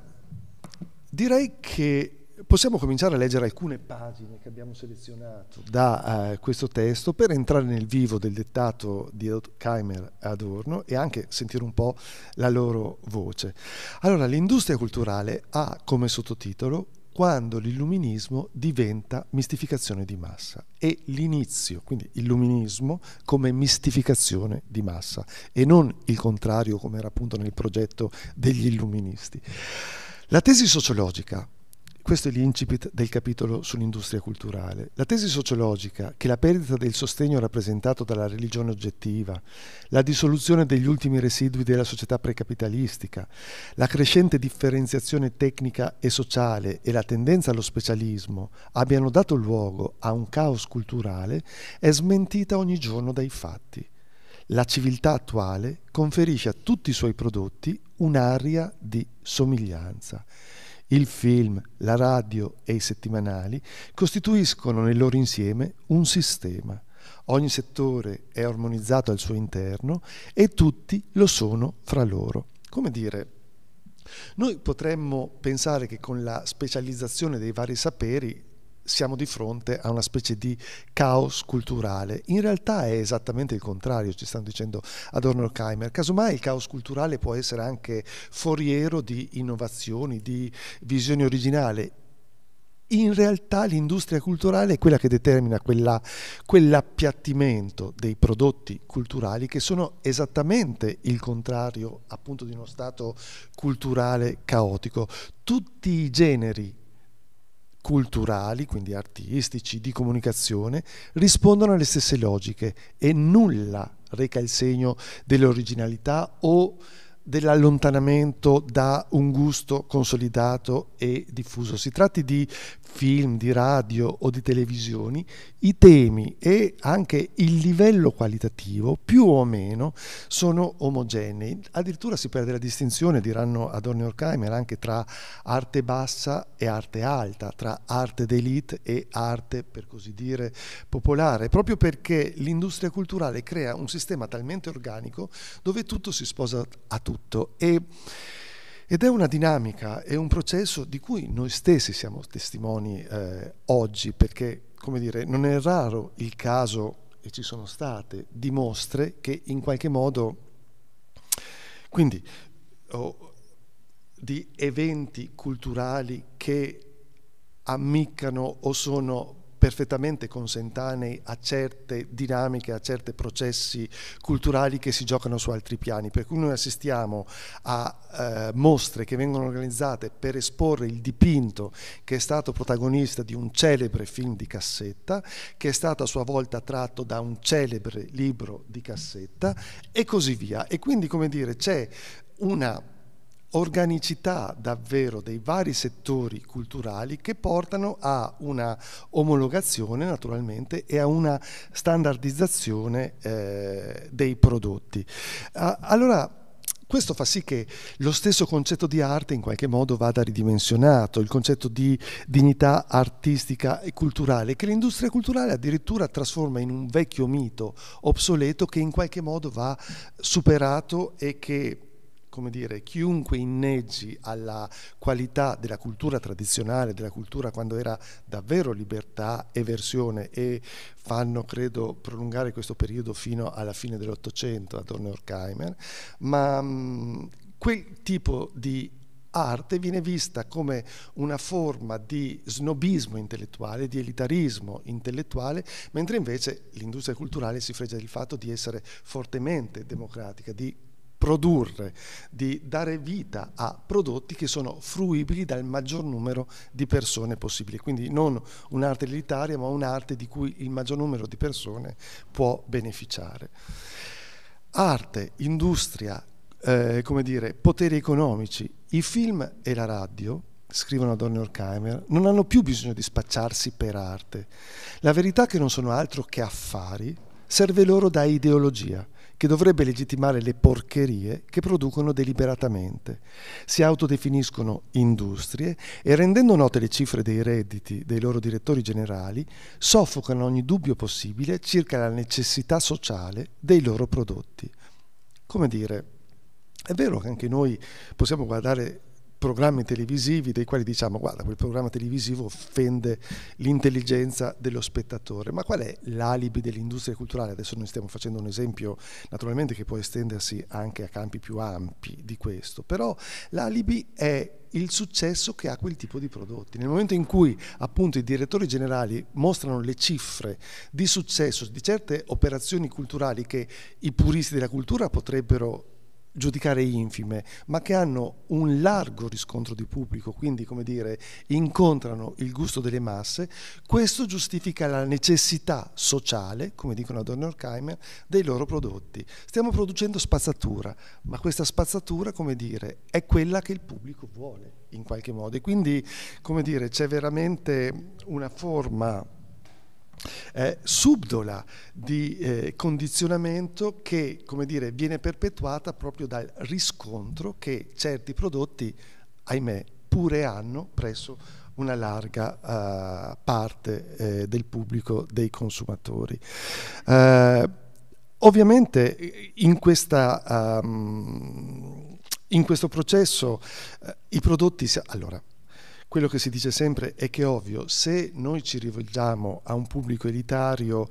direi che possiamo cominciare a leggere alcune pagine che abbiamo selezionato da eh, questo testo per entrare nel vivo del dettato di Keimer e Adorno e anche sentire un po' la loro voce. Allora, l'industria culturale ha come sottotitolo quando l'illuminismo diventa mistificazione di massa e l'inizio, quindi illuminismo come mistificazione di massa e non il contrario come era appunto nel progetto degli illuministi. La tesi sociologica questo è l'incipit del capitolo sull'industria culturale. La tesi sociologica che la perdita del sostegno rappresentato dalla religione oggettiva, la dissoluzione degli ultimi residui della società precapitalistica, la crescente differenziazione tecnica e sociale e la tendenza allo specialismo abbiano dato luogo a un caos culturale è smentita ogni giorno dai fatti. La civiltà attuale conferisce a tutti i suoi prodotti un'aria di somiglianza il film, la radio e i settimanali costituiscono nel loro insieme un sistema. Ogni settore è armonizzato al suo interno e tutti lo sono fra loro. Come dire, noi potremmo pensare che con la specializzazione dei vari saperi siamo di fronte a una specie di caos culturale. In realtà è esattamente il contrario, ci stanno dicendo Adorno e Keimer. Casomai il caos culturale può essere anche foriero di innovazioni, di visioni originali in realtà l'industria culturale è quella che determina quella, quell'appiattimento dei prodotti culturali che sono esattamente il contrario appunto di uno stato culturale caotico. Tutti i generi culturali, quindi artistici, di comunicazione, rispondono alle stesse logiche e nulla reca il segno dell'originalità o dell'allontanamento da un gusto consolidato e diffuso. Si tratti di film, di radio o di televisioni, i temi e anche il livello qualitativo più o meno sono omogenei. Addirittura si perde la distinzione, diranno Adorno e Horkheimer, anche tra arte bassa e arte alta, tra arte d'élite e arte, per così dire, popolare, proprio perché l'industria culturale crea un sistema talmente organico dove tutto si sposa a tutto. E ed è una dinamica, è un processo di cui noi stessi siamo testimoni eh, oggi, perché come dire, non è raro il caso, e ci sono state, di mostre che in qualche modo, quindi, oh, di eventi culturali che ammiccano o sono perfettamente consentanei a certe dinamiche, a certi processi culturali che si giocano su altri piani, per cui noi assistiamo a eh, mostre che vengono organizzate per esporre il dipinto che è stato protagonista di un celebre film di cassetta, che è stato a sua volta tratto da un celebre libro di cassetta e così via. E quindi, come dire, c'è una organicità davvero dei vari settori culturali che portano a una omologazione naturalmente e a una standardizzazione eh, dei prodotti. Ah, allora, questo fa sì che lo stesso concetto di arte in qualche modo vada ridimensionato, il concetto di dignità artistica e culturale, che l'industria culturale addirittura trasforma in un vecchio mito obsoleto che in qualche modo va superato e che come dire, chiunque inneggi alla qualità della cultura tradizionale, della cultura quando era davvero libertà e versione e fanno, credo, prolungare questo periodo fino alla fine dell'Ottocento a ad Horkheimer, ma mh, mm, quel tipo di arte viene vista come una forma di snobismo intellettuale, di elitarismo intellettuale, mentre invece l'industria culturale si fregia del fatto di essere fortemente democratica, di produrre, di dare vita a prodotti che sono fruibili dal maggior numero di persone possibile. Quindi non un'arte elitaria, ma un'arte di cui il maggior numero di persone può beneficiare. Arte, industria, eh, come dire, poteri economici, i film e la radio scrivono ad Horkheimer, non hanno più bisogno di spacciarsi per arte. La verità che non sono altro che affari serve loro da ideologia che dovrebbe legittimare le porcherie che producono deliberatamente. Si autodefiniscono industrie e rendendo note le cifre dei redditi dei loro direttori generali, soffocano ogni dubbio possibile circa la necessità sociale dei loro prodotti. Come dire, è vero che anche noi possiamo guardare programmi televisivi dei quali diciamo guarda quel programma televisivo offende l'intelligenza dello spettatore, ma qual è l'alibi dell'industria culturale? Adesso noi stiamo facendo un esempio naturalmente che può estendersi anche a campi più ampi di questo, però l'alibi è il successo che ha quel tipo di prodotti. Nel momento in cui appunto i direttori generali mostrano le cifre di successo di certe operazioni culturali che i puristi della cultura potrebbero giudicare infime, ma che hanno un largo riscontro di pubblico, quindi come dire, incontrano il gusto delle masse, questo giustifica la necessità sociale, come dicono Adorno e Horkheimer, dei loro prodotti. Stiamo producendo spazzatura, ma questa spazzatura, come dire, è quella che il pubblico vuole in qualche modo e quindi, come dire, c'è veramente una forma eh, subdola di eh, condizionamento che come dire, viene perpetuata proprio dal riscontro che certi prodotti, ahimè, pure hanno presso una larga eh, parte eh, del pubblico dei consumatori. Eh, ovviamente in, questa, um, in questo processo eh, i prodotti... Si, allora, quello che si dice sempre è che è ovvio, se noi ci rivolgiamo a un pubblico elitario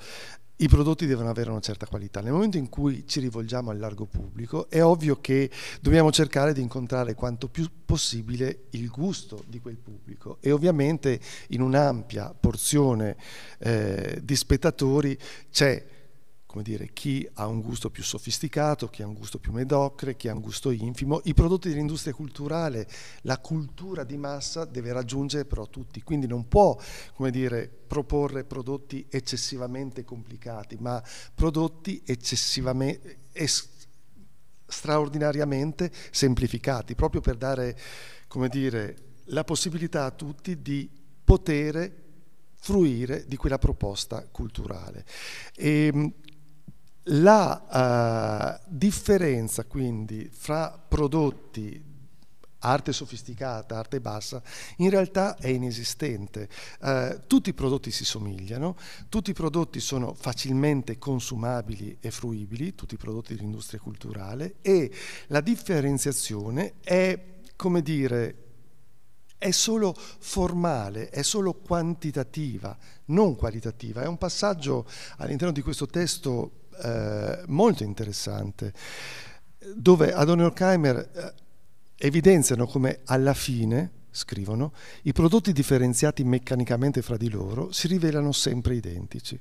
i prodotti devono avere una certa qualità. Nel momento in cui ci rivolgiamo al largo pubblico, è ovvio che dobbiamo cercare di incontrare quanto più possibile il gusto di quel pubblico e ovviamente in un'ampia porzione eh, di spettatori c'è come dire, chi ha un gusto più sofisticato, chi ha un gusto più mediocre, chi ha un gusto infimo. I prodotti dell'industria culturale, la cultura di massa deve raggiungere però tutti, quindi non può come dire, proporre prodotti eccessivamente complicati, ma prodotti eccessivamente, straordinariamente semplificati, proprio per dare come dire, la possibilità a tutti di poter fruire di quella proposta culturale. E, ehm, la uh, differenza quindi fra prodotti arte sofisticata, arte bassa, in realtà è inesistente. Eh, tutti i prodotti si somigliano, tutti i prodotti sono facilmente consumabili e fruibili, tutti i prodotti dell'industria culturale e la differenziazione è, come dire, è solo formale, è solo quantitativa, non qualitativa. È un passaggio all'interno di questo testo eh, molto interessante, dove ad Horkheimer eh, evidenziano come alla fine scrivono, i prodotti differenziati meccanicamente fra di loro si rivelano sempre identici.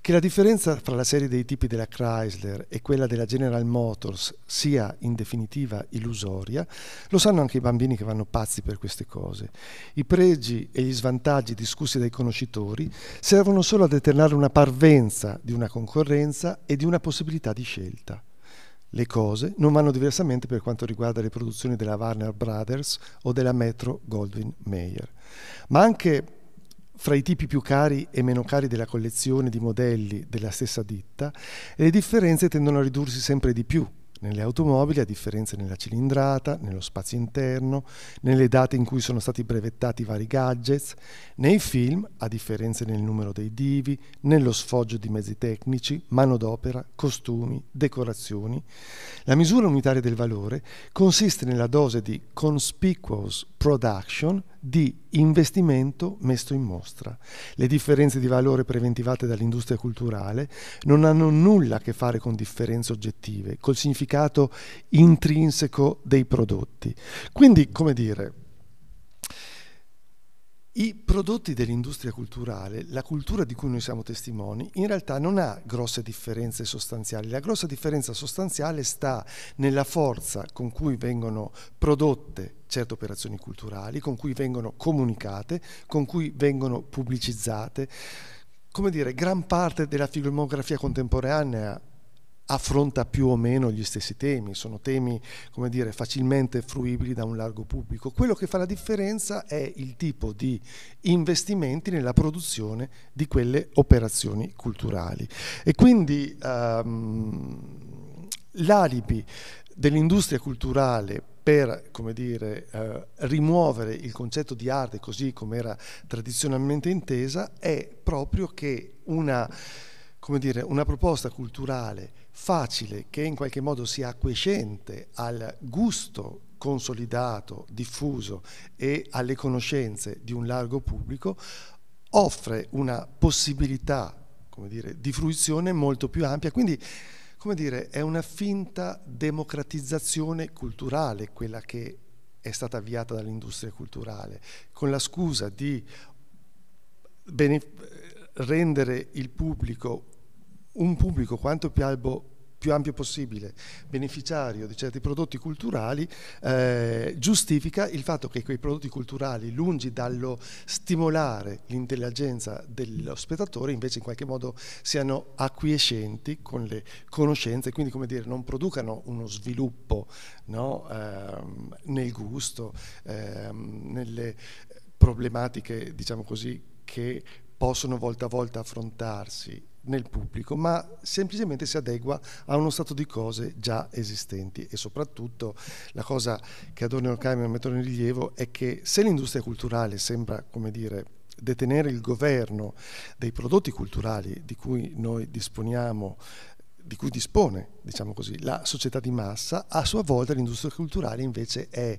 Che la differenza fra la serie dei tipi della Chrysler e quella della General Motors sia in definitiva illusoria, lo sanno anche i bambini che vanno pazzi per queste cose. I pregi e gli svantaggi discussi dai conoscitori servono solo a determinare una parvenza di una concorrenza e di una possibilità di scelta. Le cose non vanno diversamente per quanto riguarda le produzioni della Warner Brothers o della Metro Goldwyn Mayer. Ma anche fra i tipi più cari e meno cari della collezione di modelli della stessa ditta, le differenze tendono a ridursi sempre di più nelle automobili a differenza nella cilindrata, nello spazio interno, nelle date in cui sono stati brevettati vari gadgets, nei film a differenza nel numero dei divi, nello sfoggio di mezzi tecnici, manodopera, costumi, decorazioni. La misura unitaria del valore consiste nella dose di conspicuous production di investimento messo in mostra. Le differenze di valore preventivate dall'industria culturale non hanno nulla a che fare con differenze oggettive, col significato intrinseco dei prodotti. Quindi, come dire, i prodotti dell'industria culturale, la cultura di cui noi siamo testimoni, in realtà non ha grosse differenze sostanziali. La grossa differenza sostanziale sta nella forza con cui vengono prodotte certe operazioni culturali, con cui vengono comunicate, con cui vengono pubblicizzate. Come dire, gran parte della filmografia contemporanea affronta più o meno gli stessi temi, sono temi come dire, facilmente fruibili da un largo pubblico. Quello che fa la differenza è il tipo di investimenti nella produzione di quelle operazioni culturali. E quindi um, l'alibi dell'industria culturale per dire, eh, rimuovere il concetto di arte così come era tradizionalmente intesa è proprio che una, dire, una proposta culturale facile che in qualche modo sia acquiescente al gusto consolidato, diffuso e alle conoscenze di un largo pubblico offre una possibilità dire, di fruizione molto più ampia. Quindi come dire, è una finta democratizzazione culturale quella che è stata avviata dall'industria culturale, con la scusa di rendere il pubblico un pubblico quanto più albo più ampio possibile beneficiario di certi prodotti culturali eh, giustifica il fatto che quei prodotti culturali lungi dallo stimolare l'intelligenza dello spettatore invece in qualche modo siano acquiescenti con le conoscenze quindi come dire non producano uno sviluppo no, ehm, nel gusto ehm, nelle problematiche diciamo così che possono volta a volta affrontarsi nel pubblico, ma semplicemente si adegua a uno stato di cose già esistenti e soprattutto la cosa che Adorno e Horkheimer mettono in rilievo è che se l'industria culturale sembra, come dire, detenere il governo dei prodotti culturali di cui noi disponiamo di cui dispone, diciamo così, la società di massa, a sua volta l'industria culturale invece è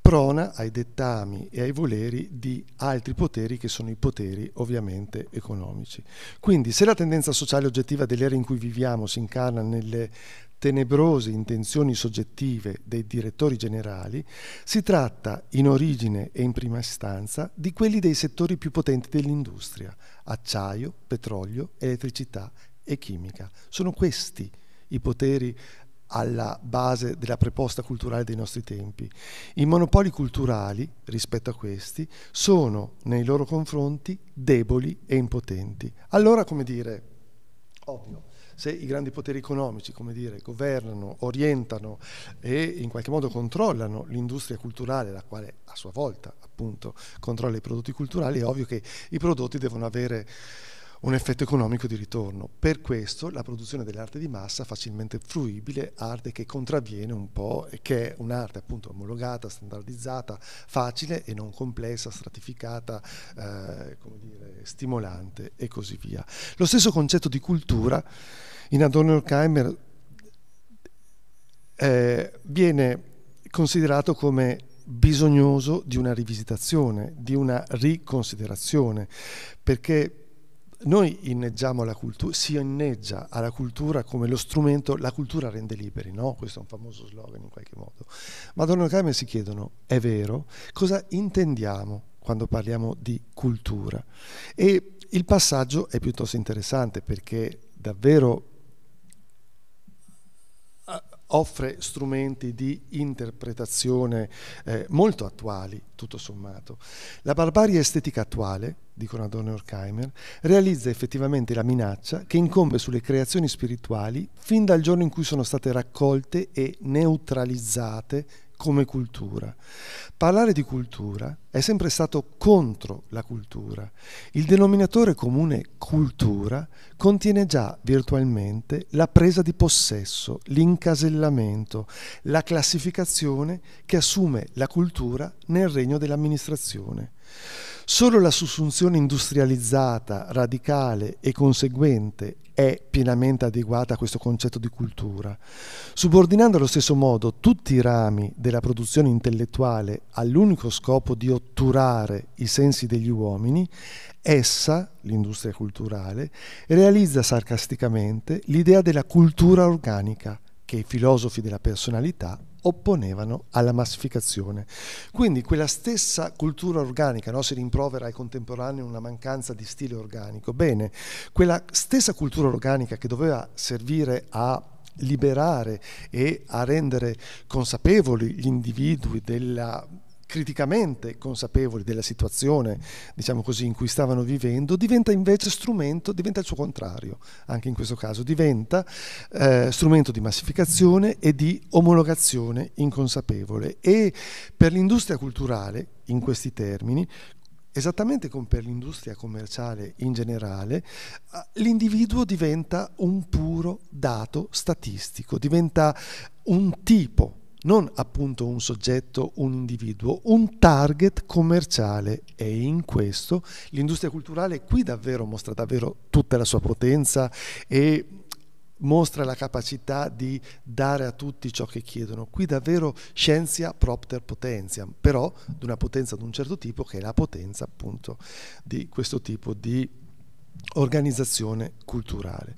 prona ai dettami e ai voleri di altri poteri che sono i poteri ovviamente economici. Quindi se la tendenza sociale oggettiva dell'era in cui viviamo si incarna nelle tenebrose intenzioni soggettive dei direttori generali, si tratta in origine e in prima istanza di quelli dei settori più potenti dell'industria, acciaio, petrolio, elettricità e chimica. Sono questi i poteri alla base della preposta culturale dei nostri tempi. I monopoli culturali, rispetto a questi, sono nei loro confronti deboli e impotenti. Allora, come dire, ovvio, se i grandi poteri economici, come dire, governano, orientano e in qualche modo controllano l'industria culturale, la quale a sua volta appunto controlla i prodotti culturali, è ovvio che i prodotti devono avere un effetto economico di ritorno. Per questo la produzione dell'arte di massa facilmente fruibile, arte che contravviene un po', e che è un'arte appunto omologata, standardizzata, facile e non complessa, stratificata, eh, dire, stimolante e così via. Lo stesso concetto di cultura in Adorno Horkheimer eh, viene considerato come bisognoso di una rivisitazione, di una riconsiderazione, perché noi inneggiamo la cultura, si inneggia alla cultura come lo strumento, la cultura rende liberi, no? Questo è un famoso slogan in qualche modo. Madonna Carmen si chiedono, è vero, cosa intendiamo quando parliamo di cultura? E il passaggio è piuttosto interessante perché davvero eh, offre strumenti di interpretazione eh, molto attuali, tutto sommato. La barbarie estetica attuale dicono Adorno e Horkheimer, realizza effettivamente la minaccia che incombe sulle creazioni spirituali fin dal giorno in cui sono state raccolte e neutralizzate come cultura. Parlare di cultura è sempre stato contro la cultura. Il denominatore comune cultura contiene già virtualmente la presa di possesso, l'incasellamento, la classificazione che assume la cultura nel regno dell'amministrazione. Solo la sussunzione industrializzata, radicale e conseguente è pienamente adeguata a questo concetto di cultura, subordinando allo stesso modo tutti i rami della produzione intellettuale all'unico scopo di otturare i sensi degli uomini, essa, l'industria culturale, realizza sarcasticamente l'idea della cultura organica che i filosofi della personalità opponevano alla massificazione. Quindi quella stessa cultura organica, no? si rimprovera ai contemporanei una mancanza di stile organico, bene, quella stessa cultura organica che doveva servire a liberare e a rendere consapevoli gli individui della criticamente consapevoli della situazione, diciamo così, in cui stavano vivendo, diventa invece strumento, diventa il suo contrario, anche in questo caso, diventa eh, strumento di massificazione e di omologazione inconsapevole. E per l'industria culturale, in questi termini, esattamente come per l'industria commerciale in generale, l'individuo diventa un puro dato statistico, diventa un tipo non appunto un soggetto, un individuo, un target commerciale e in questo l'industria culturale qui davvero mostra davvero tutta la sua potenza e mostra la capacità di dare a tutti ciò che chiedono. Qui davvero scienza propter potenziam, però di una potenza di un certo tipo che è la potenza appunto di questo tipo di organizzazione culturale.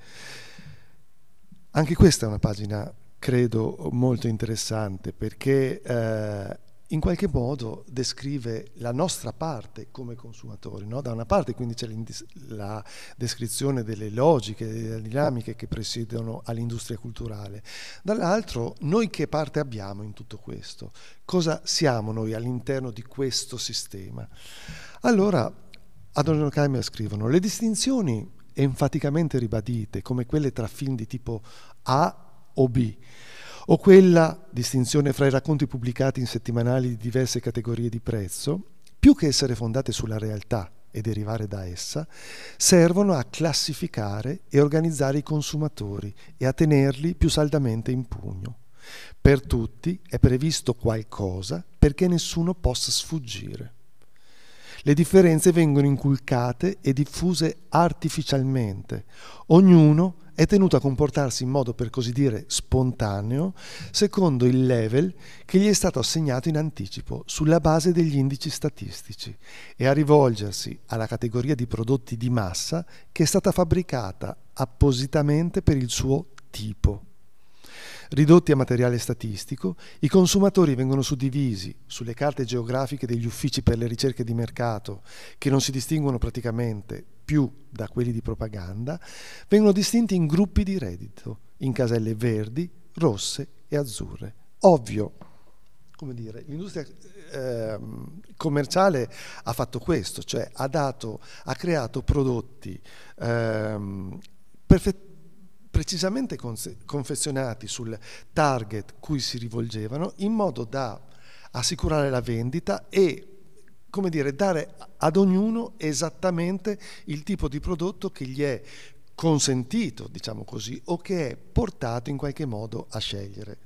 Anche questa è una pagina credo molto interessante perché eh, in qualche modo descrive la nostra parte come consumatori. No? Da una parte quindi c'è la descrizione delle logiche, delle dinamiche che presiedono all'industria culturale, dall'altro noi che parte abbiamo in tutto questo? Cosa siamo noi all'interno di questo sistema? Allora, Adorno Caimia scrivono, le distinzioni enfaticamente ribadite, come quelle tra film di tipo A o B, o quella distinzione fra i racconti pubblicati in settimanali di diverse categorie di prezzo, più che essere fondate sulla realtà e derivare da essa, servono a classificare e organizzare i consumatori e a tenerli più saldamente in pugno. Per tutti è previsto qualcosa perché nessuno possa sfuggire. Le differenze vengono inculcate e diffuse artificialmente, ognuno è tenuto a comportarsi in modo per così dire spontaneo secondo il level che gli è stato assegnato in anticipo sulla base degli indici statistici e a rivolgersi alla categoria di prodotti di massa che è stata fabbricata appositamente per il suo tipo. Ridotti a materiale statistico, i consumatori vengono suddivisi sulle carte geografiche degli uffici per le ricerche di mercato, che non si distinguono praticamente più da quelli di propaganda, vengono distinti in gruppi di reddito, in caselle verdi, rosse e azzurre. Ovvio, come dire, l'industria eh, commerciale ha fatto questo, cioè ha, dato, ha creato prodotti eh, perfetti precisamente confezionati sul target cui si rivolgevano in modo da assicurare la vendita e come dire, dare ad ognuno esattamente il tipo di prodotto che gli è consentito, diciamo così, o che è portato in qualche modo a scegliere.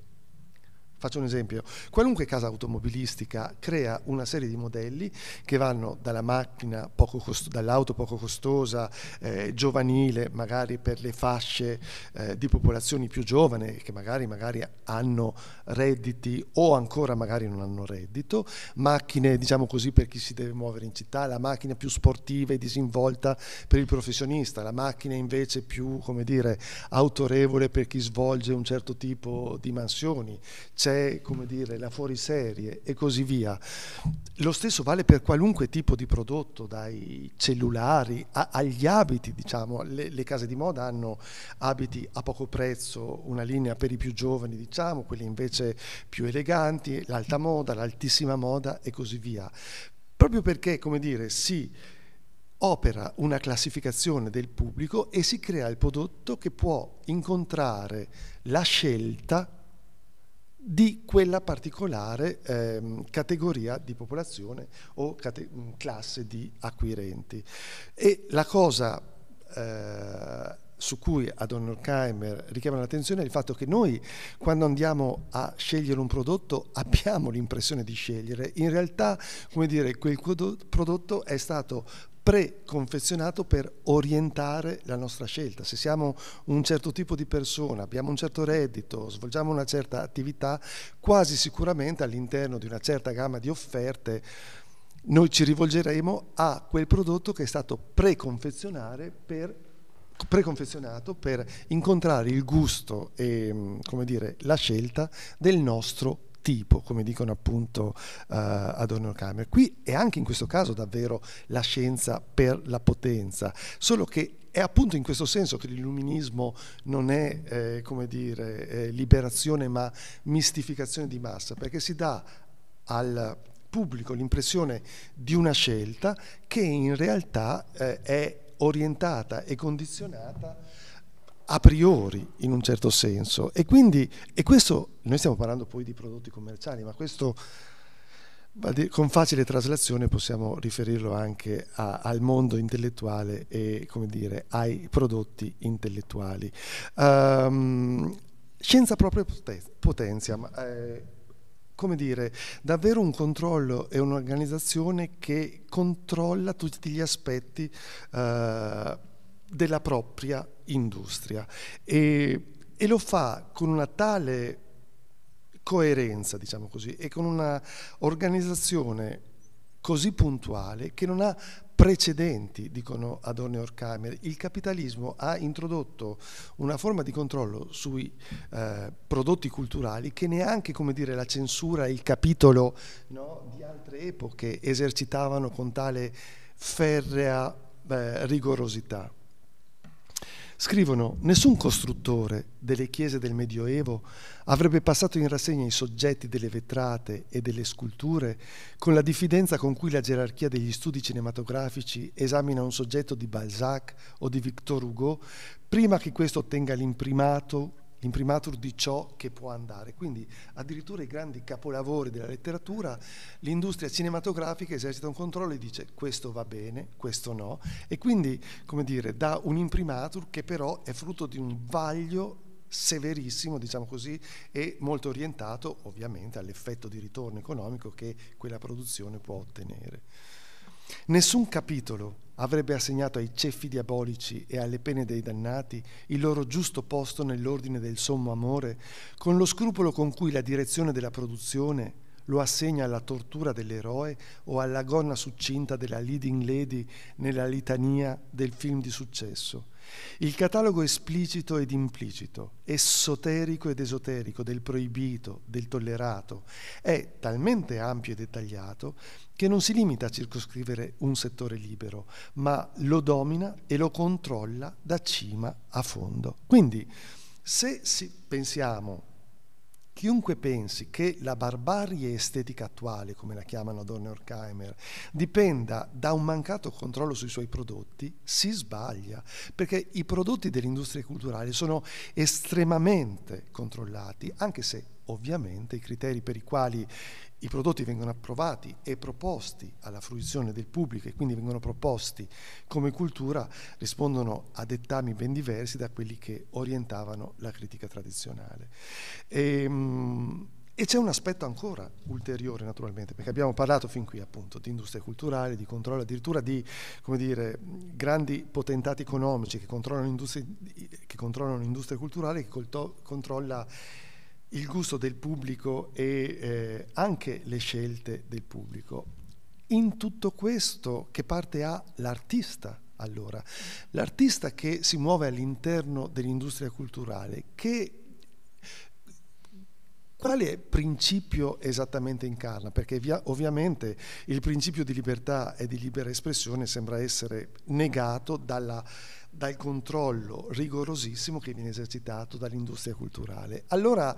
Faccio un esempio, qualunque casa automobilistica crea una serie di modelli che vanno dalla macchina poco dall'auto poco costosa, eh, giovanile, magari per le fasce eh, di popolazioni più giovane che magari, magari hanno redditi o ancora magari non hanno reddito, macchine diciamo così per chi si deve muovere in città, la macchina più sportiva e disinvolta per il professionista, la macchina invece più come dire, autorevole per chi svolge un certo tipo di mansioni. C'è come dire, la fuoriserie e così via. Lo stesso vale per qualunque tipo di prodotto, dai cellulari a, agli abiti, diciamo. le, le, case di moda hanno abiti a poco prezzo, una linea per i più giovani, diciamo, quelli invece più eleganti, l'alta moda, l'altissima moda e così via. Proprio perché, come dire, si opera una classificazione del pubblico e si crea il prodotto che può incontrare la scelta di quella particolare eh, categoria di popolazione o cate mm, classe di acquirenti. E la cosa eh, su cui ad Horkheimer richiama l'attenzione è il fatto che noi quando andiamo a scegliere un prodotto abbiamo l'impressione di scegliere, in realtà come dire, quel prodotto è stato preconfezionato per orientare la nostra scelta. Se siamo un certo tipo di persona, abbiamo un certo reddito, svolgiamo una certa attività, quasi sicuramente all'interno di una certa gamma di offerte noi ci rivolgeremo a quel prodotto che è stato per, preconfezionato per incontrare il gusto e dire, la scelta del nostro tipo, come dicono appunto uh, Adorno e Kramer. Qui è anche in questo caso davvero la scienza per la potenza, solo che è appunto in questo senso che l'illuminismo non è, eh, come dire, eh, liberazione ma mistificazione di massa, perché si dà al pubblico l'impressione di una scelta che in realtà eh, è orientata e condizionata a priori in un certo senso e quindi e questo noi stiamo parlando poi di prodotti commerciali ma questo con facile traslazione possiamo riferirlo anche a, al mondo intellettuale e come dire ai prodotti intellettuali um, scienza propria potenzia ma, eh, come dire, davvero un controllo e un'organizzazione che controlla tutti gli aspetti eh, della propria industria e, e lo fa con una tale coerenza, diciamo così, e con una organizzazione così puntuale che non ha precedenti, dicono Adorno e Orkheimer. Il capitalismo ha introdotto una forma di controllo sui eh, prodotti culturali che neanche come dire, la censura e il capitolo no, di altre epoche esercitavano con tale ferrea eh, rigorosità scrivono nessun costruttore delle chiese del Medioevo avrebbe passato in rassegna i soggetti delle vetrate e delle sculture con la diffidenza con cui la gerarchia degli studi cinematografici esamina un soggetto di Balzac o di Victor Hugo prima che questo ottenga l'imprimato l'imprimatur di ciò che può andare. Quindi addirittura i grandi capolavori della letteratura, l'industria cinematografica esercita un controllo e dice questo va bene, questo no, e quindi, come dire, dà un imprimatur che però è frutto di un vaglio severissimo, diciamo così, e molto orientato ovviamente all'effetto di ritorno economico che quella produzione può ottenere. Nessun capitolo avrebbe assegnato ai ceffi diabolici e alle pene dei dannati il loro giusto posto nell'ordine del sommo amore, con lo scrupolo con cui la direzione della produzione lo assegna alla tortura dell'eroe o alla gonna succinta della leading lady nella litania del film di successo il catalogo esplicito ed implicito, esoterico ed esoterico del proibito, del tollerato, è talmente ampio e dettagliato che non si limita a circoscrivere un settore libero, ma lo domina e lo controlla da cima a fondo. Quindi, se si, pensiamo Chiunque pensi che la barbarie estetica attuale, come la chiamano Donne Horkheimer, dipenda da un mancato controllo sui suoi prodotti, si sbaglia, perché i prodotti dell'industria culturale sono estremamente controllati, anche se Ovviamente i criteri per i quali i prodotti vengono approvati e proposti alla fruizione del pubblico e quindi vengono proposti come cultura rispondono a dettami ben diversi da quelli che orientavano la critica tradizionale. E, ehm, e c'è un aspetto ancora ulteriore naturalmente, perché abbiamo parlato fin qui appunto di industria culturale, di controllo, addirittura di dire, grandi potentati economici che controllano, l'industria culturale, che controlla il gusto del pubblico e eh, anche le scelte del pubblico. In tutto questo che parte ha l'artista allora? L'artista che si muove all'interno dell'industria culturale, che è quale principio esattamente incarna? Perché via, ovviamente il principio di libertà e di libera espressione sembra essere negato dalla, dal controllo rigorosissimo che viene esercitato dall'industria culturale. Allora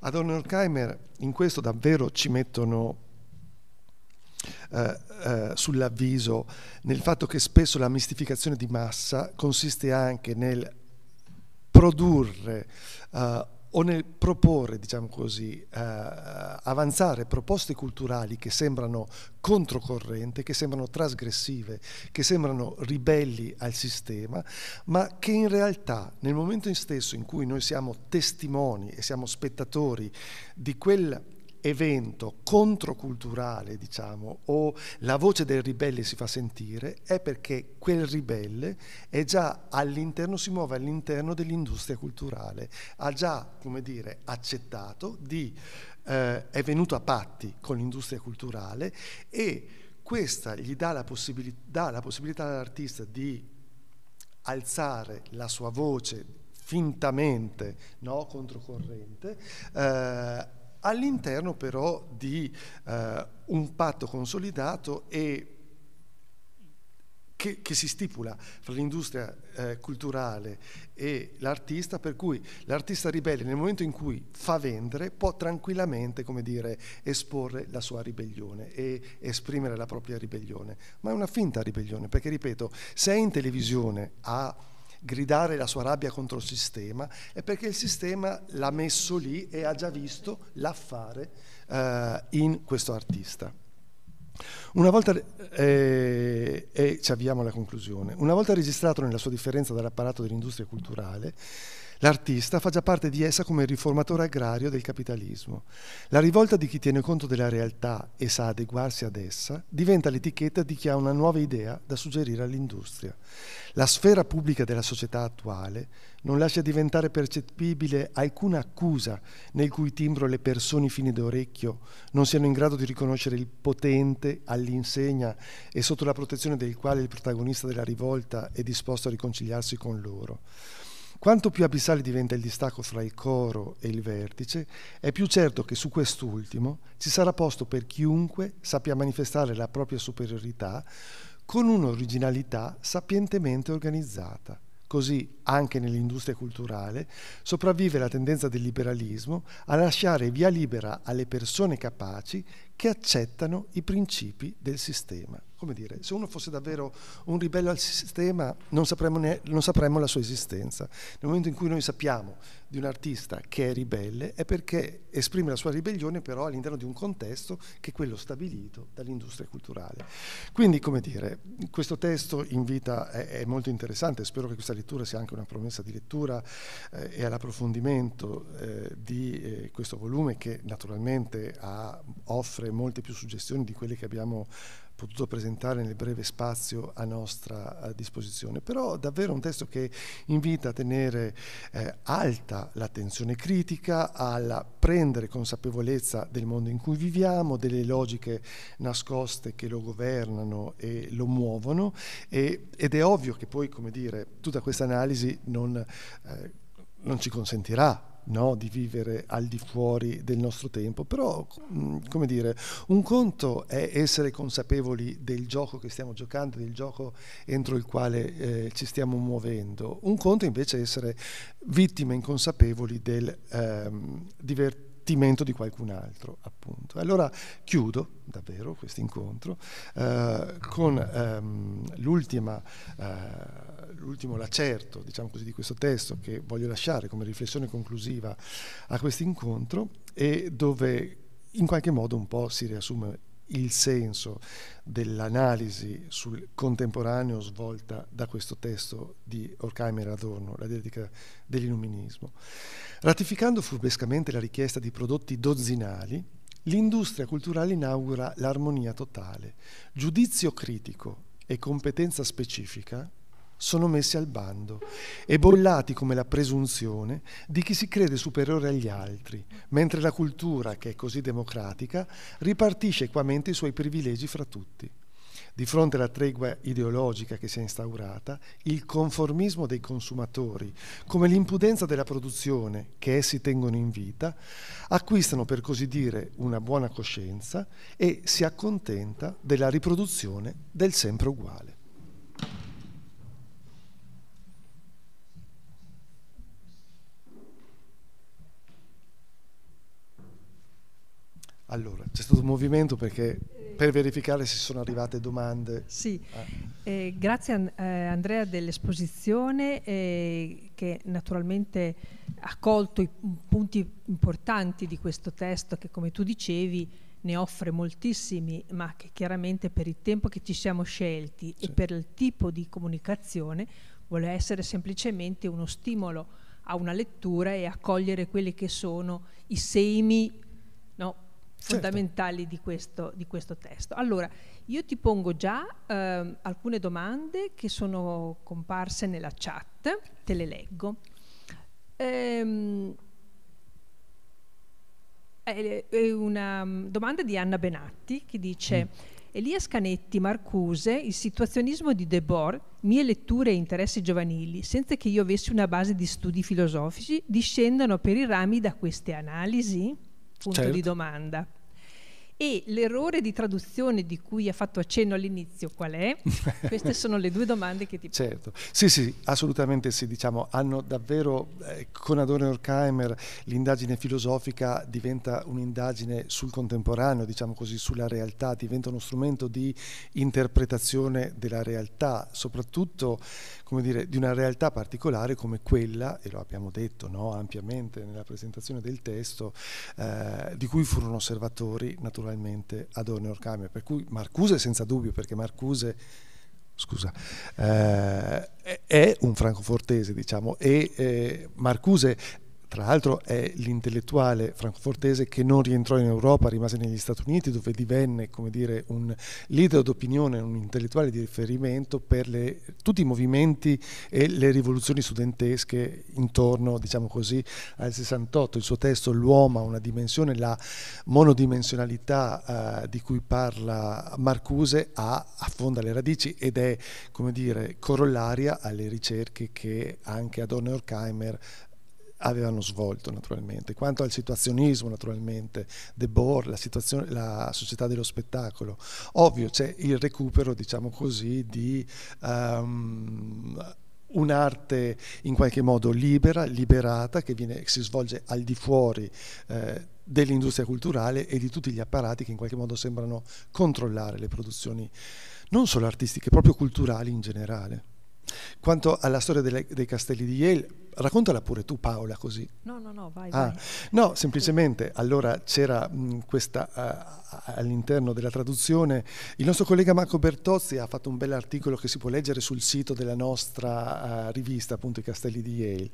ad Horkheimer in questo davvero ci mettono eh, eh, sull'avviso nel fatto che spesso la mistificazione di massa consiste anche nel produrre eh, o nel proporre, diciamo così, eh, avanzare proposte culturali che sembrano controcorrente, che sembrano trasgressive, che sembrano ribelli al sistema, ma che in realtà nel momento in stesso in cui noi siamo testimoni e siamo spettatori di quel evento controculturale, diciamo, o la voce del ribelle si fa sentire, è perché quel ribelle è già all'interno, si muove all'interno dell'industria culturale, ha già, come dire, accettato di, eh, è venuto a patti con l'industria culturale e questa gli dà la, possibilità, dà la possibilità all'artista di alzare la sua voce fintamente no, controcorrente, eh, all'interno però di eh, un patto consolidato e che, che, si stipula fra l'industria eh, culturale e l'artista, per cui l'artista ribelle nel momento in cui fa vendere può tranquillamente dire, esporre la sua ribellione e esprimere la propria ribellione, ma è una finta ribellione, perché ripeto, se è in televisione ha gridare la sua rabbia contro il sistema, è perché il sistema l'ha messo lì e ha già visto l'affare eh, in questo artista. Una volta, eh, e ci avviamo alla conclusione, una volta registrato nella sua differenza dall'apparato dell'industria culturale, L'artista fa già parte di essa come riformatore agrario del capitalismo. La rivolta di chi tiene conto della realtà e sa adeguarsi ad essa diventa l'etichetta di chi ha una nuova idea da suggerire all'industria. La sfera pubblica della società attuale non lascia diventare percepibile alcuna accusa nel cui timbro le persone fine d'orecchio non siano in grado di riconoscere il potente all'insegna e sotto la protezione del quale il protagonista della rivolta è disposto a riconciliarsi con loro. Quanto più abissale diventa il distacco fra il coro e il vertice, è più certo che su quest'ultimo ci sarà posto per chiunque sappia manifestare la propria superiorità con un'originalità sapientemente organizzata. Così anche nell'industria culturale sopravvive la tendenza del liberalismo a lasciare via libera alle persone capaci che accettano i principi del sistema come dire, se uno fosse davvero un ribello al sistema non sapremmo, ne, non sapremmo la sua esistenza. Nel momento in cui noi sappiamo di un artista che è ribelle è perché esprime la sua ribellione però all'interno di un contesto che è quello stabilito dall'industria culturale. Quindi, come dire, questo testo invita, è, è molto interessante, spero che questa lettura sia anche una promessa di lettura eh, e all'approfondimento eh, di eh, questo volume che naturalmente ha, offre molte più suggestioni di quelle che abbiamo potuto presentare nel breve spazio a nostra disposizione, però davvero un testo che invita a tenere eh, alta l'attenzione critica, a prendere consapevolezza del mondo in cui viviamo, delle logiche nascoste che lo governano e lo muovono e, ed è ovvio che poi, come dire, tutta questa analisi non, eh, non ci consentirà no? di vivere al di fuori del nostro tempo, però mm, come dire, un conto è essere consapevoli del gioco che stiamo giocando, del gioco entro il quale eh, ci stiamo muovendo, un conto invece è essere vittime inconsapevoli del ehm, divertimento sbattimento di qualcun altro, appunto. Allora chiudo davvero questo incontro eh, con ehm, l'ultima, eh, l'ultimo lacerto, diciamo così, di questo testo che voglio lasciare come riflessione conclusiva a questo incontro e dove in qualche modo un po' si riassume il senso dell'analisi sul contemporaneo svolta da questo testo di Orkheimer Adorno, la dedica dell'illuminismo. Ratificando furbescamente la richiesta di prodotti dozzinali, l'industria culturale inaugura l'armonia totale, giudizio critico e competenza specifica sono messi al bando e bollati come la presunzione di chi si crede superiore agli altri, mentre la cultura, che è così democratica, ripartisce equamente i suoi privilegi fra tutti. Di fronte alla tregua ideologica che si è instaurata, il conformismo dei consumatori, come l'impudenza della produzione che essi tengono in vita, acquistano per così dire una buona coscienza e si accontenta della riproduzione del sempre uguale. Allora, c'è stato un movimento perché per verificare se sono arrivate domande. Sì, ah. eh, grazie eh, Andrea dell'esposizione eh, che naturalmente ha colto i mm, punti importanti di questo testo che come tu dicevi ne offre moltissimi ma che chiaramente per il tempo che ci siamo scelti sì. e per il tipo di comunicazione vuole essere semplicemente uno stimolo a una lettura e a cogliere quelli che sono i semi no, Certo. fondamentali certo. di, questo, di, questo, testo. Allora, io ti pongo già eh, alcune domande che sono comparse nella chat, te le leggo. Ehm, è una mm, domanda di Anna Benatti che dice... Mm. Elia Scanetti, Marcuse, il situazionismo di Debord, mie letture e interessi giovanili, senza che io avessi una base di studi filosofici, discendono per i rami da queste analisi? punto cioè. di domanda. E l'errore di traduzione di cui ha fatto accenno all'inizio qual è? Queste sono le due domande che ti pongo. Certo, sì sì, assolutamente sì, diciamo, hanno davvero, eh, con Adorno e Horkheimer l'indagine filosofica diventa un'indagine sul contemporaneo, diciamo così, sulla realtà, diventa uno strumento di interpretazione della realtà, soprattutto, come dire, di una realtà particolare come quella, e lo abbiamo detto no, ampiamente nella presentazione del testo, eh, di cui furono osservatori naturalmente naturalmente ad Orne per cui Marcuse senza dubbio, perché Marcuse scusa, eh, è un francofortese, diciamo, e eh, Marcuse tra l'altro è l'intellettuale francofortese che non rientrò in Europa, rimase negli Stati Uniti dove divenne dire, un leader d'opinione, un intellettuale di riferimento per le, tutti i movimenti e le rivoluzioni studentesche intorno diciamo così, al 68. Il suo testo L'uomo ha una dimensione, la monodimensionalità eh, di cui parla Marcuse ha, affonda le radici ed è dire, corollaria alle ricerche che anche Adorno e Horkheimer avevano svolto naturalmente. Quanto al situazionismo naturalmente, De Boer, la, la società dello spettacolo, ovvio c'è il recupero, diciamo così, di... Um, un'arte in qualche modo libera, liberata, che, viene, si svolge al di fuori eh, dell'industria culturale e di tutti gli apparati che in qualche modo sembrano controllare le produzioni non solo artistiche, proprio culturali in generale. Quanto alla storia delle, dei castelli di Yale, raccontala pure tu Paola così. No, no, no, vai. Ah, vai. No, semplicemente, allora c'era mh, questa uh, all'interno della traduzione, il nostro collega Marco Bertozzi ha fatto un bell'articolo che si può leggere sul sito della nostra uh, rivista, appunto i castelli di Yale.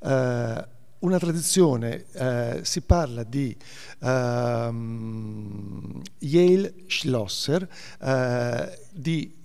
Uh, una tradizione, eh, si parla di ehm, Yale Schlosser, eh, di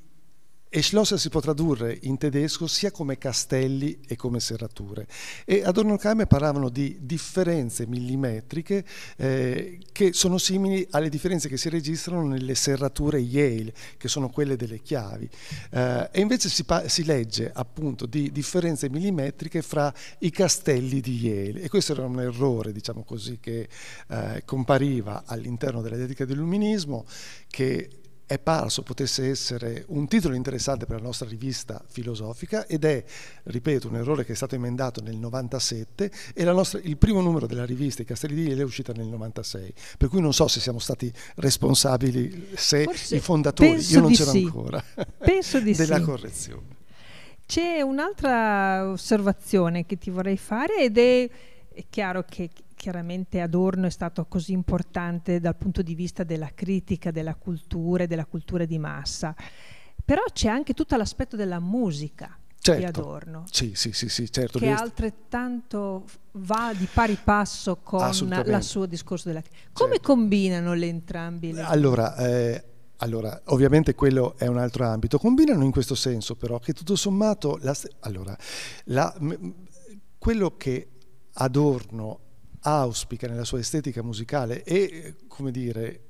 e Schlosser si può tradurre in tedesco sia come castelli e come serrature. E ad Ornolkheim parlavano di differenze millimetriche eh, che sono simili alle differenze che si registrano nelle serrature Yale, che sono quelle delle chiavi. Eh, e invece si, si, legge appunto di differenze millimetriche fra i castelli di Yale. E questo era un errore, diciamo così, che eh, compariva all'interno della dedica dell'illuminismo, che è parso potesse essere un titolo interessante per la nostra rivista filosofica ed è, ripeto, un errore che è stato emendato nel 97 e nostra, il primo numero della rivista I Castelli di Lille è uscita nel 96, per cui non so se siamo stati responsabili, se Forse i fondatori, io non c'ero sì. ancora, penso di della sì. correzione. C'è un'altra osservazione che ti vorrei fare ed è è chiaro che chiaramente Adorno è stato così importante dal punto di vista della critica, della cultura e della cultura di massa, però c'è anche tutto l'aspetto della musica certo. di Adorno, sì, sì, sì, sì certo. che altrettanto va di pari passo con il suo discorso della critica. Come certo. combinano le entrambi? Le... Allora, eh... Allora, ovviamente quello è un altro ambito. Combinano in questo senso però che tutto sommato, la, allora, la, quello che Adorno auspica nella sua estetica musicale e, come dire,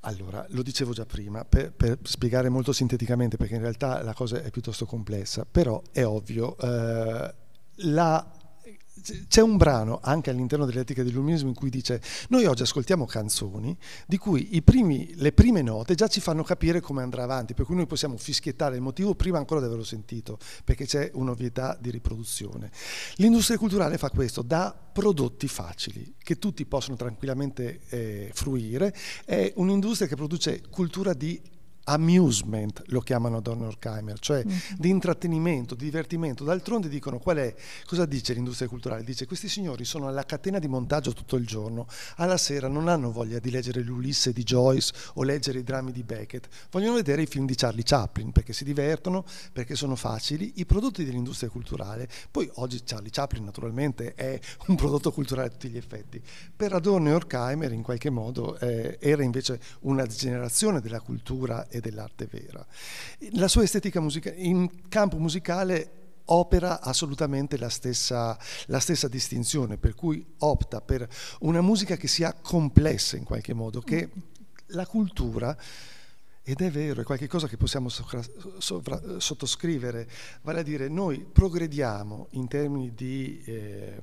allora, lo dicevo già prima, per, per, spiegare molto sinteticamente, perché in realtà la cosa è piuttosto complessa, però è ovvio, eh, la c'è un brano anche all'interno dell'etica dell'illuminismo in cui dice noi oggi ascoltiamo canzoni di cui primi, le prime note già ci fanno capire come andrà avanti, per cui noi possiamo fischiettare il motivo prima ancora di averlo sentito, perché c'è un'ovvietà di riproduzione. L'industria culturale fa questo, dà prodotti facili che tutti possono tranquillamente eh, fruire, è un'industria che produce cultura di amusement lo chiamano Don Horkheimer, cioè mm. di intrattenimento, di divertimento. D'altronde dicono qual è, cosa dice l'industria culturale? Dice questi signori sono alla catena di montaggio tutto il giorno, alla sera non hanno voglia di leggere l'Ulisse di Joyce o leggere i drammi di Beckett, vogliono vedere i film di Charlie Chaplin perché si divertono, perché sono facili, i prodotti dell'industria culturale. Poi oggi Charlie Chaplin naturalmente è un prodotto culturale a tutti gli effetti. Per Adorno e Horkheimer in qualche modo eh, era invece una degenerazione della cultura e dell'arte vera. La sua estetica musicale, in campo musicale opera assolutamente la stessa, la stessa, distinzione, per cui opta per una musica che sia complessa in qualche modo, che la cultura ed è vero, è qualcosa che possiamo sovra, sovra, sottoscrivere, vale a dire noi progrediamo in termini di eh,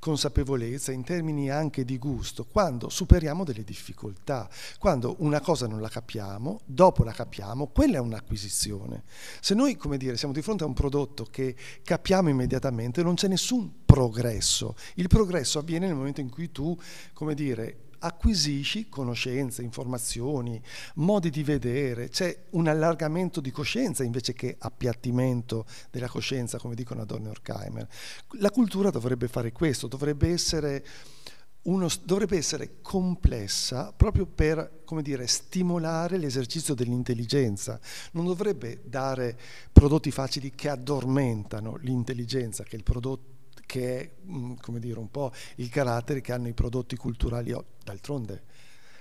consapevolezza, in termini anche di gusto, quando superiamo delle difficoltà, quando una cosa non la capiamo, dopo la capiamo, quella è un'acquisizione. Se noi, come dire, siamo di fronte a un prodotto che capiamo immediatamente, non c'è nessun progresso. Il progresso avviene nel momento in cui tu, come dire, acquisisci conoscenze, informazioni, modi di vedere, c'è un allargamento di coscienza invece che appiattimento della coscienza, come dicono Adorno e Horkheimer. La cultura dovrebbe fare questo, dovrebbe essere... Uno, dovrebbe essere complessa proprio per dire, stimolare l'esercizio dell'intelligenza, non dovrebbe dare prodotti facili che addormentano l'intelligenza, che è il prodotto che è mm, come dire, un po' il carattere che hanno i prodotti culturali d'altronde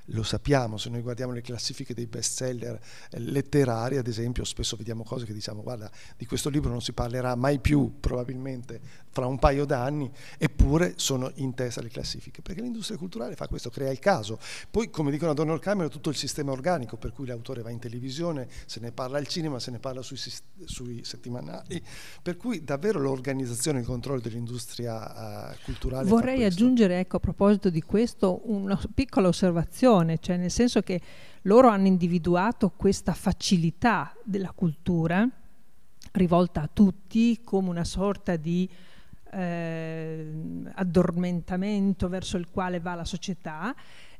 lo sappiamo, se noi guardiamo le classifiche dei bestseller eh, letterari, ad esempio, spesso vediamo cose che diciamo guarda, di questo libro non si parlerà mai più, probabilmente fra un paio d'anni, eppure sono in testa le classifiche, perché l'industria culturale fa questo, crea il caso. Poi, come dicono a Donald Cameron, tutto il sistema organico, per cui l'autore va in televisione, se ne parla al cinema, se ne parla sui, sui settimanali, per cui davvero l'organizzazione e il controllo dell'industria uh, culturale. Vorrei aggiungere, ecco, a proposito di questo, una piccola osservazione tradizione, cioè nel senso che loro hanno individuato questa facilità della cultura rivolta a tutti come una sorta di eh, addormentamento verso il quale va la società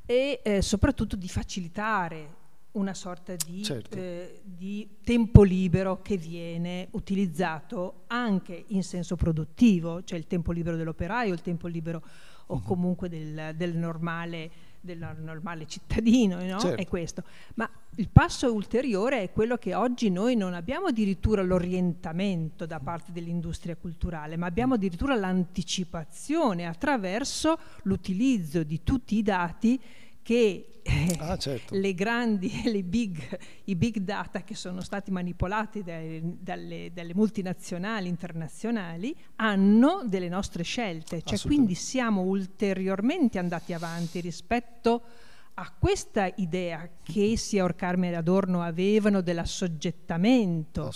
e eh, soprattutto di facilitare una sorta di, certo. eh, di, tempo libero che viene utilizzato anche in senso produttivo, cioè il tempo libero dell'operaio, il tempo libero o mhm. comunque del, del normale del normale cittadino, no? certo. è questo. Ma il passo ulteriore è quello che oggi noi non abbiamo addirittura l'orientamento da parte dell'industria culturale, ma abbiamo addirittura l'anticipazione attraverso l'utilizzo di tutti i dati che ah, eh, certo. le grandi, le big, i big data che sono stati manipolati dai, dalle, dalle, multinazionali internazionali hanno delle nostre scelte, cioè quindi siamo ulteriormente andati avanti rispetto a a questa idea che sia Orcarme e Adorno avevano dell'assoggettamento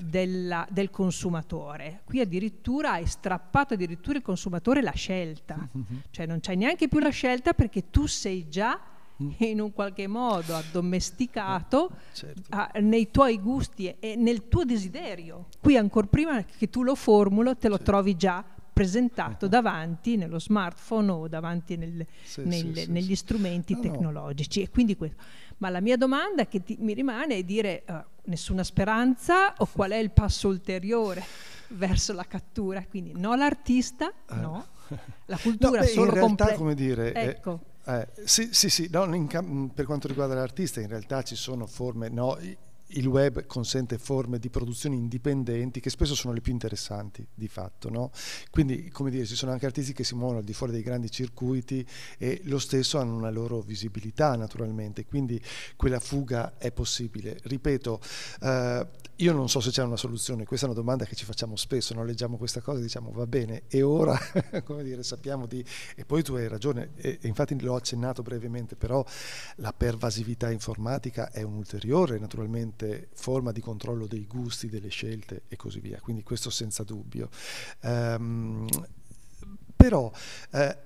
della, del consumatore. Qui addirittura hai strappato addirittura il consumatore la scelta, cioè non c'è neanche più la scelta perché tu sei già mm. in un qualche modo addomesticato eh, certo. a, nei tuoi gusti e, nel tuo desiderio. Qui ancora prima che tu lo formulo te lo certo. trovi già rappresentato ecco. davanti nello smartphone o davanti nel, sì, nel, sì, negli sì, strumenti no, tecnologici. No. Ma la mia domanda che ti, mi rimane è dire uh, nessuna speranza o qual è il passo ulteriore verso la cattura? Quindi no l'artista, eh. no. La cultura no, beh, solo in realtà, comple- come dire, eh, ecco. Eh, sì, sì, sì, no, in, per quanto riguarda l'artista in realtà ci sono forme, no, il web consente forme di produzione indipendenti che spesso sono le più interessanti di fatto. No? Quindi, come dire, ci sono anche artisti che si muovono al di fuori dei grandi circuiti e lo stesso hanno una loro visibilità naturalmente, quindi quella fuga è possibile. Ripeto, eh, io non so se c'è una soluzione, questa è una domanda che ci facciamo spesso, no? leggiamo questa cosa e diciamo va bene, e ora, come dire, sappiamo di... E poi tu hai ragione, e, e infatti l'ho accennato brevemente, però la pervasività informatica è un ulteriore naturalmente importante forma di controllo dei gusti, delle scelte e così via, quindi questo senza dubbio. Um, però eh,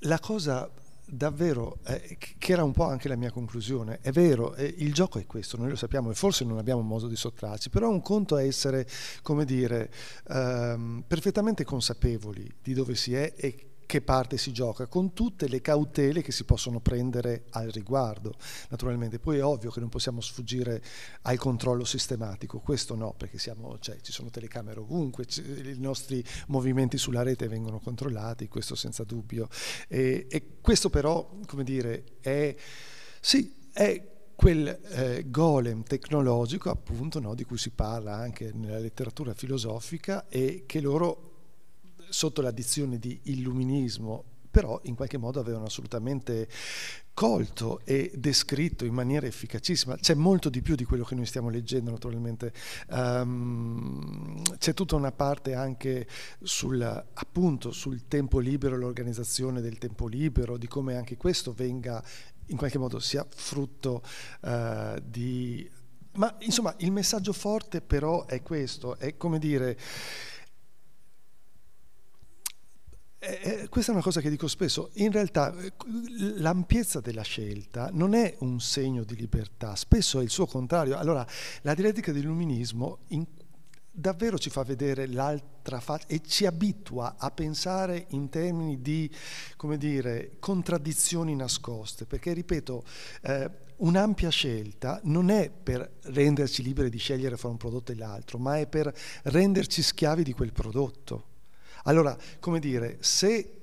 la cosa davvero, eh, che era un po' anche la mia conclusione, è vero, eh, il gioco è questo, noi lo sappiamo e forse non abbiamo modo di sottrarci, però un conto è essere, come dire, ehm, perfettamente consapevoli di dove si è e che parte si gioca, con tutte le cautele che si possono prendere al riguardo, naturalmente. Poi è ovvio che non possiamo sfuggire al controllo sistematico, questo no, perché siamo, cioè, ci sono telecamere ovunque, i nostri movimenti sulla rete vengono controllati, questo senza dubbio. E, e questo però, come dire, è... Sì, è quel eh, golem tecnologico appunto no, di cui si parla anche nella letteratura filosofica e che loro sotto l'addizione di illuminismo, però in qualche modo avevano assolutamente colto e descritto in maniera efficacissima. C'è molto di più di quello che noi stiamo leggendo naturalmente. Um, c'è tutta una parte anche sul, appunto, sul tempo libero, l'organizzazione del tempo libero, di come anche questo venga in qualche modo sia frutto uh, di... Ma insomma il messaggio forte però è questo, è come dire eh, eh, questa è una cosa che dico spesso, in realtà eh, l'ampiezza della scelta non è un segno di libertà, spesso è il suo contrario. Allora, la dialettica dell'illuminismo in, davvero ci fa vedere l'altra faccia e ci abitua a pensare in termini di, come dire, contraddizioni nascoste, perché, ripeto, eh, un'ampia scelta non è per renderci liberi di scegliere fra un prodotto e l'altro, ma è per renderci schiavi di quel prodotto. Allora, come dire, se,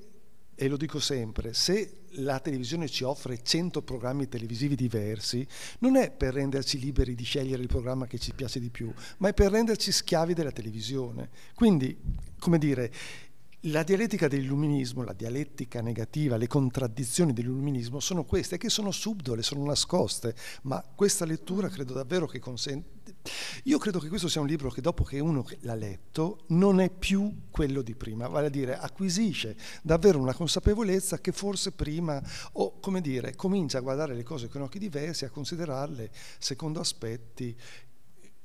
e lo dico sempre, se la televisione ci offre 100 programmi televisivi diversi, non è per renderci liberi di scegliere il programma che ci piace di più, ma è per renderci schiavi della televisione. Quindi, come dire, la dialettica dell'illuminismo, la dialettica negativa, le contraddizioni dell'illuminismo sono queste, che sono subdole, sono nascoste, ma questa lettura credo davvero che consente io credo che questo sia un libro che dopo che uno l'ha letto non è più quello di prima, vale a dire acquisisce davvero una consapevolezza che forse prima, o come dire, comincia a guardare le cose con occhi diversi, a considerarle secondo aspetti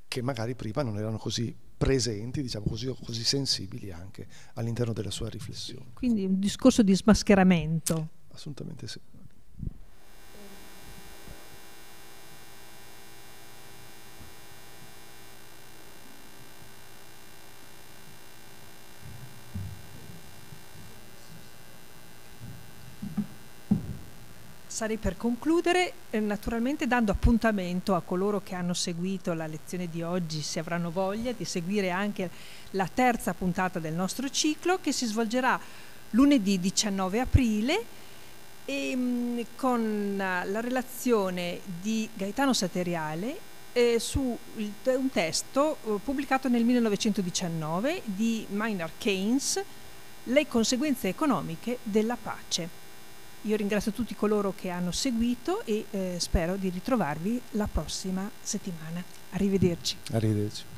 che magari prima non erano così presenti, diciamo così, o così sensibili anche all'interno della sua riflessione. Quindi un discorso di smascheramento. Assolutamente sì. sarei per concludere eh, naturalmente dando appuntamento a coloro che hanno seguito la lezione di oggi, se avranno voglia di seguire anche la terza puntata del nostro ciclo che si svolgerà lunedì 19 aprile e, ehm, mh, con eh, la relazione di Gaetano Sateriale eh, su il, un testo eh, pubblicato nel 1919 di Minor Keynes, Le conseguenze economiche della pace. Io ringrazio tutti coloro che hanno seguito e eh, spero di ritrovarvi la prossima settimana. Arrivederci. Arrivederci.